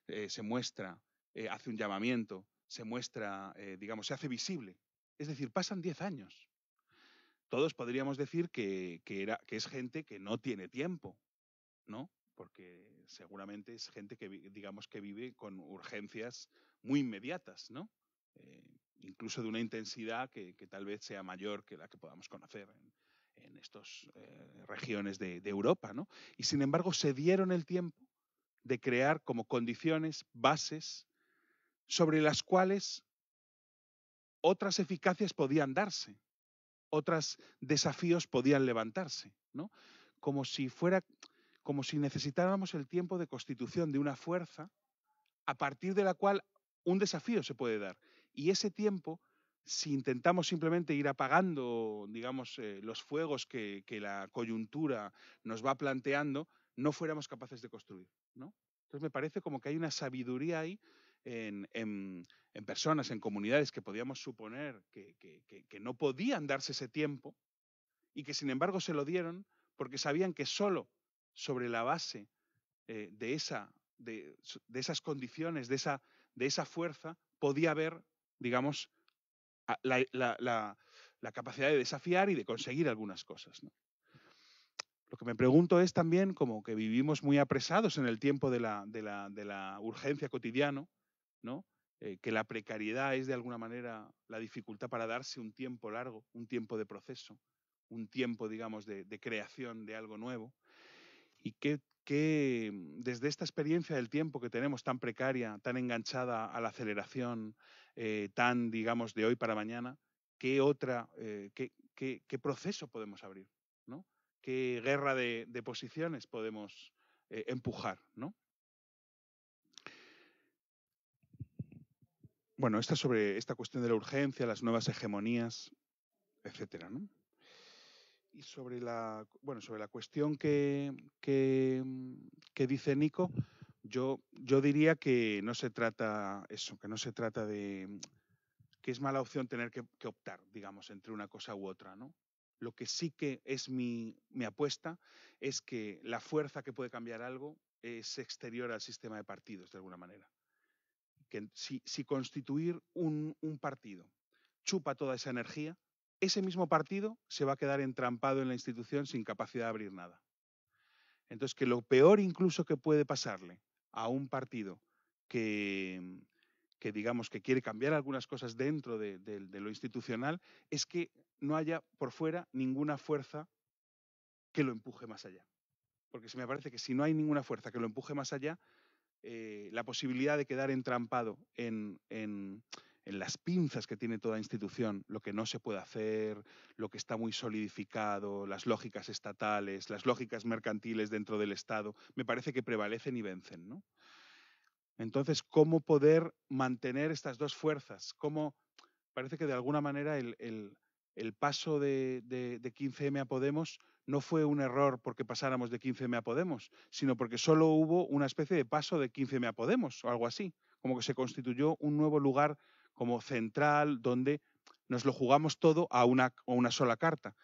eh, se muestra, eh, hace un llamamiento, se muestra, digamos, se hace visible. Es decir, pasan 10 años. Todos podríamos decir que, que es gente que no tiene tiempo, ¿no? Porque seguramente es gente que, digamos, que vive con urgencias muy inmediatas, ¿no? Eh, incluso de una intensidad que, tal vez sea mayor que la que podamos conocer en, estas eh, regiones de, Europa. Y sin embargo, se dieron el tiempo de crear como condiciones, bases, sobre las cuales otras eficacias podían darse, otros desafíos podían levantarse, como si fuera como si necesitáramos el tiempo de constitución de una fuerza a partir de la cual un desafío se puede dar. Y ese tiempo, si intentamos simplemente ir apagando, digamos, eh, los fuegos que, la coyuntura nos va planteando, no fuéramos capaces de construir, ¿no? Entonces me parece como que hay una sabiduría ahí en, personas, en comunidades que podíamos suponer que, no podían darse ese tiempo y que sin embargo se lo dieron porque sabían que solo sobre la base eh, de, esa, de, esas condiciones, de esa, de esa fuerza, podía haber digamos, la, capacidad de desafiar y de conseguir algunas cosas. Lo que me pregunto es también como que vivimos muy apresados en el tiempo de la, urgencia cotidiano, ¿no? Eh, que la precariedad es de alguna manera la dificultad para darse un tiempo largo, un tiempo de proceso, un tiempo, digamos, de, creación de algo nuevo. ¿Y que, que mm, desde esta experiencia del tiempo que tenemos tan precaria, tan enganchada a la aceleración, eh, tan, digamos, de hoy para mañana, ¿qué otra, eh, qué, proceso podemos abrir? ¿no? ¿Qué guerra de, posiciones podemos eh, empujar? ¿no? Bueno, esta sobre esta cuestión de la urgencia, las nuevas hegemonías, etcétera, ¿no? Y sobre la, bueno, sobre la cuestión que, mm, que, dice Nico, yo, yo diría que no se trata eso, que no se trata de mm, que es mala opción tener que, optar, digamos, entre una cosa u otra, ¿no? Lo que sí que es mi, mi, apuesta es que la fuerza que puede cambiar algo es exterior al sistema de partidos, de alguna manera. Que si, si constituir un, un partido chupa toda esa energía, ese mismo partido se va a quedar entrampado en la institución sin capacidad de abrir nada. Entonces, que lo peor incluso que puede pasarle a un partido que, mm, que digamos que quiere cambiar algunas cosas dentro de, lo institucional es que no haya por fuera ninguna fuerza que lo empuje más allá. Porque se me parece que si no hay ninguna fuerza que lo empuje más allá, eh, la posibilidad de quedar entrampado en, en las pinzas que tiene toda institución, lo que no se puede hacer, lo que está muy solidificado, las lógicas estatales, las lógicas mercantiles dentro del Estado, me parece que prevalecen y vencen. ¿no? Entonces, ¿cómo poder mantener estas dos fuerzas? ¿Cómo parece que de alguna manera el, paso de, de 15M a Podemos no fue un error porque pasáramos de 15M a Podemos, sino porque solo hubo una especie de paso de 15M a Podemos o algo así, como que se constituyó un nuevo lugar como central, donde nos lo jugamos todo a una, una sola carta.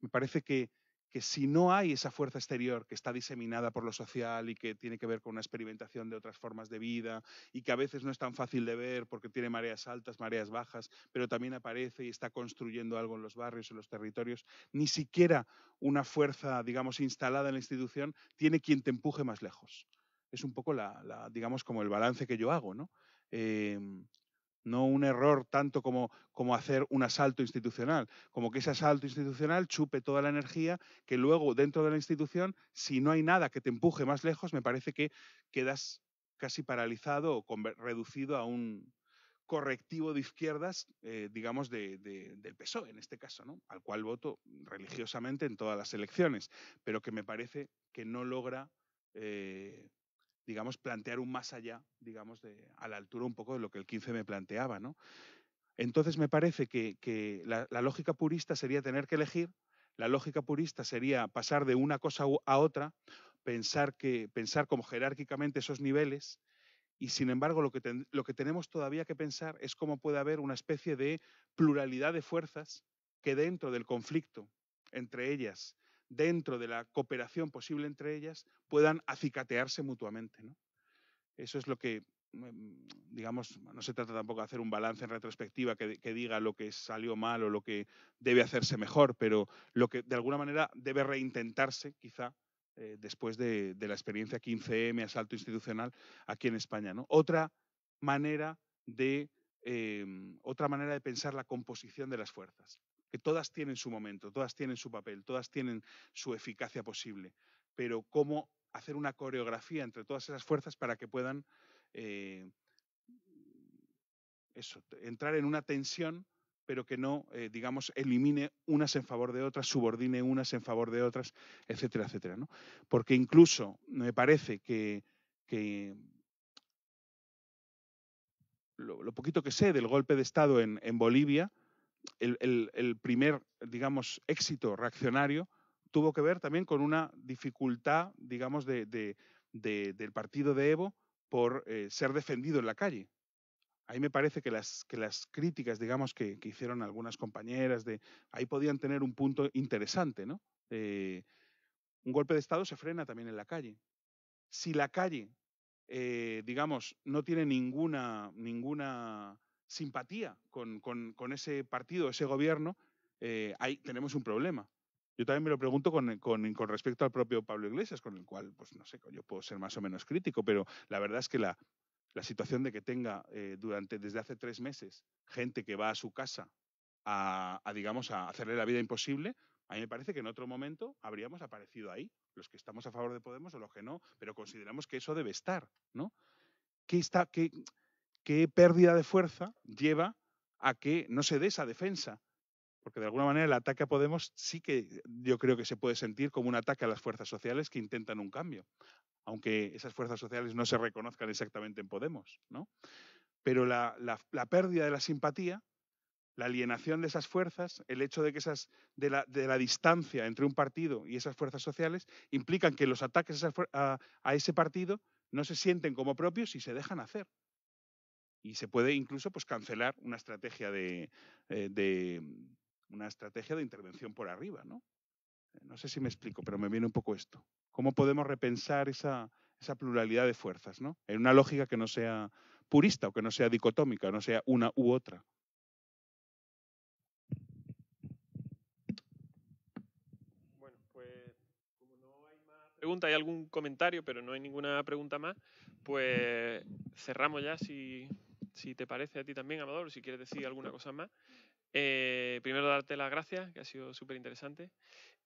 Me parece que, que si no hay esa fuerza exterior que está diseminada por lo social y que tiene que ver con una experimentación de otras formas de vida y que a veces no es tan fácil de ver porque tiene mareas altas, mareas bajas, pero también aparece y está construyendo algo en los barrios, en los territorios, ni siquiera una fuerza, digamos, instalada en la institución tiene quien te empuje más lejos. Es un poco la, digamos, como el balance que yo hago, ¿no? Em, no un error tanto como, como hacer un asalto institucional, como que ese asalto institucional chupe toda la energía que luego dentro de la institución, si no hay nada que te empuje más lejos, me parece que quedas casi paralizado o reducido a un correctivo de izquierdas, eh, digamos, del PSOE en este caso, ¿no? al cual voto religiosamente en todas las elecciones, pero que me parece que no logra eh, digamos, plantear un más allá, digamos, a la altura un poco de lo que el 15 me planteaba, ¿no? Entonces me parece que, la, lógica purista sería tener que elegir, la lógica purista sería pasar de una cosa a otra, pensar, que, pensar como jerárquicamente esos niveles, y sin embargo lo lo que tenemos todavía que pensar es cómo puede haber una especie de pluralidad de fuerzas que dentro del conflicto entre ellas dentro de la cooperación posible entre ellas, puedan acicatearse mutuamente. Eso es lo que, mm, digamos, no se trata tampoco de hacer un balance en retrospectiva que, diga lo que salió mal o lo que debe hacerse mejor, pero lo que de alguna manera debe reintentarse, quizá, eh, después de, la experiencia 15M, asalto institucional, aquí en España. Otra manera em, otra manera de pensar la composición de las fuerzas que todas tienen su momento, todas tienen su papel, todas tienen su eficacia posible, pero cómo hacer una coreografía entre todas esas fuerzas para que puedan eh, entrar en una tensión, pero que no, eh, digamos, elimine unas en favor de otras, subordine unas en favor de otras, etcétera, etcétera. ¿no? Porque incluso me parece que, lo, poquito que sé del golpe de Estado en Bolivia, el, primer, digamos, éxito reaccionario tuvo que ver también con una dificultad, digamos, del partido de Evo por eh, ser defendido en la calle. Ahí me parece que las, que las críticas, digamos, que, hicieron algunas compañeras, de, ahí podían tener un punto interesante, ¿no? Eh, un golpe de Estado se frena también en la calle. Si la calle, eh, digamos, no tiene ninguna, ninguna simpatía con, ese partido, ese gobierno, eh, ahí tenemos un problema. Yo también me lo pregunto eh, con, respecto al propio Pablo Iglesias, con el cual, pues no sé, yo puedo ser más o menos crítico, pero la verdad es que la, situación de que tenga eh, durante, desde hace tres meses gente que va a su casa a, digamos, a hacerle la vida imposible, a mí me parece que en otro momento habríamos aparecido ahí, los que estamos a favor de Podemos o los que no, pero consideramos que eso debe estar, ¿no? ¿Qué está, qué pérdida de fuerza lleva a que no se dé esa defensa. Porque de alguna manera el ataque a Podemos sí que yo creo que se puede sentir como un ataque a las fuerzas sociales que intentan un cambio, aunque esas fuerzas sociales no se reconozcan exactamente en Podemos. ¿no? Pero la, pérdida de la simpatía, la alienación de esas fuerzas, el hecho de que esas, de la, distancia entre un partido y esas fuerzas sociales, implican que los ataques a, a ese partido no se sienten como propios y se dejan hacer y se puede incluso pues, cancelar una estrategia de, eh, mm, una estrategia de intervención por arriba. ¿no? Eh, no sé si me explico, pero me viene un poco esto. ¿Cómo podemos repensar esa, esa pluralidad de fuerzas ¿no? en una lógica que no sea purista o que no sea dicotómica, no sea una u otra? Bueno, pues como pregunta, hay algún comentario, pero no hay ninguna pregunta más, pues cerramos ya si si te parece a ti también, Amador, si quieres decir alguna cosa más. Eh, primero darte las gracias, que ha sido súper interesante.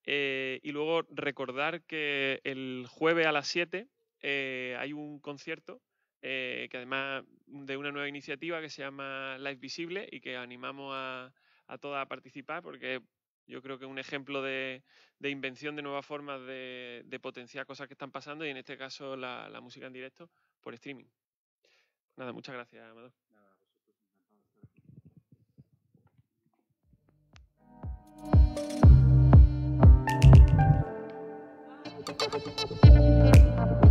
Eh, y luego recordar que el jueves a las 7 eh, hay un concierto que además de una nueva iniciativa que se llama Live Visible y que animamos a, a todas a participar porque yo creo que es un ejemplo de, invención de nuevas formas de, potenciar cosas que están pasando y en este caso la música en directo por streaming. Nada, muchas gracias, Amado. Nada, vosotros encantado estar aquí.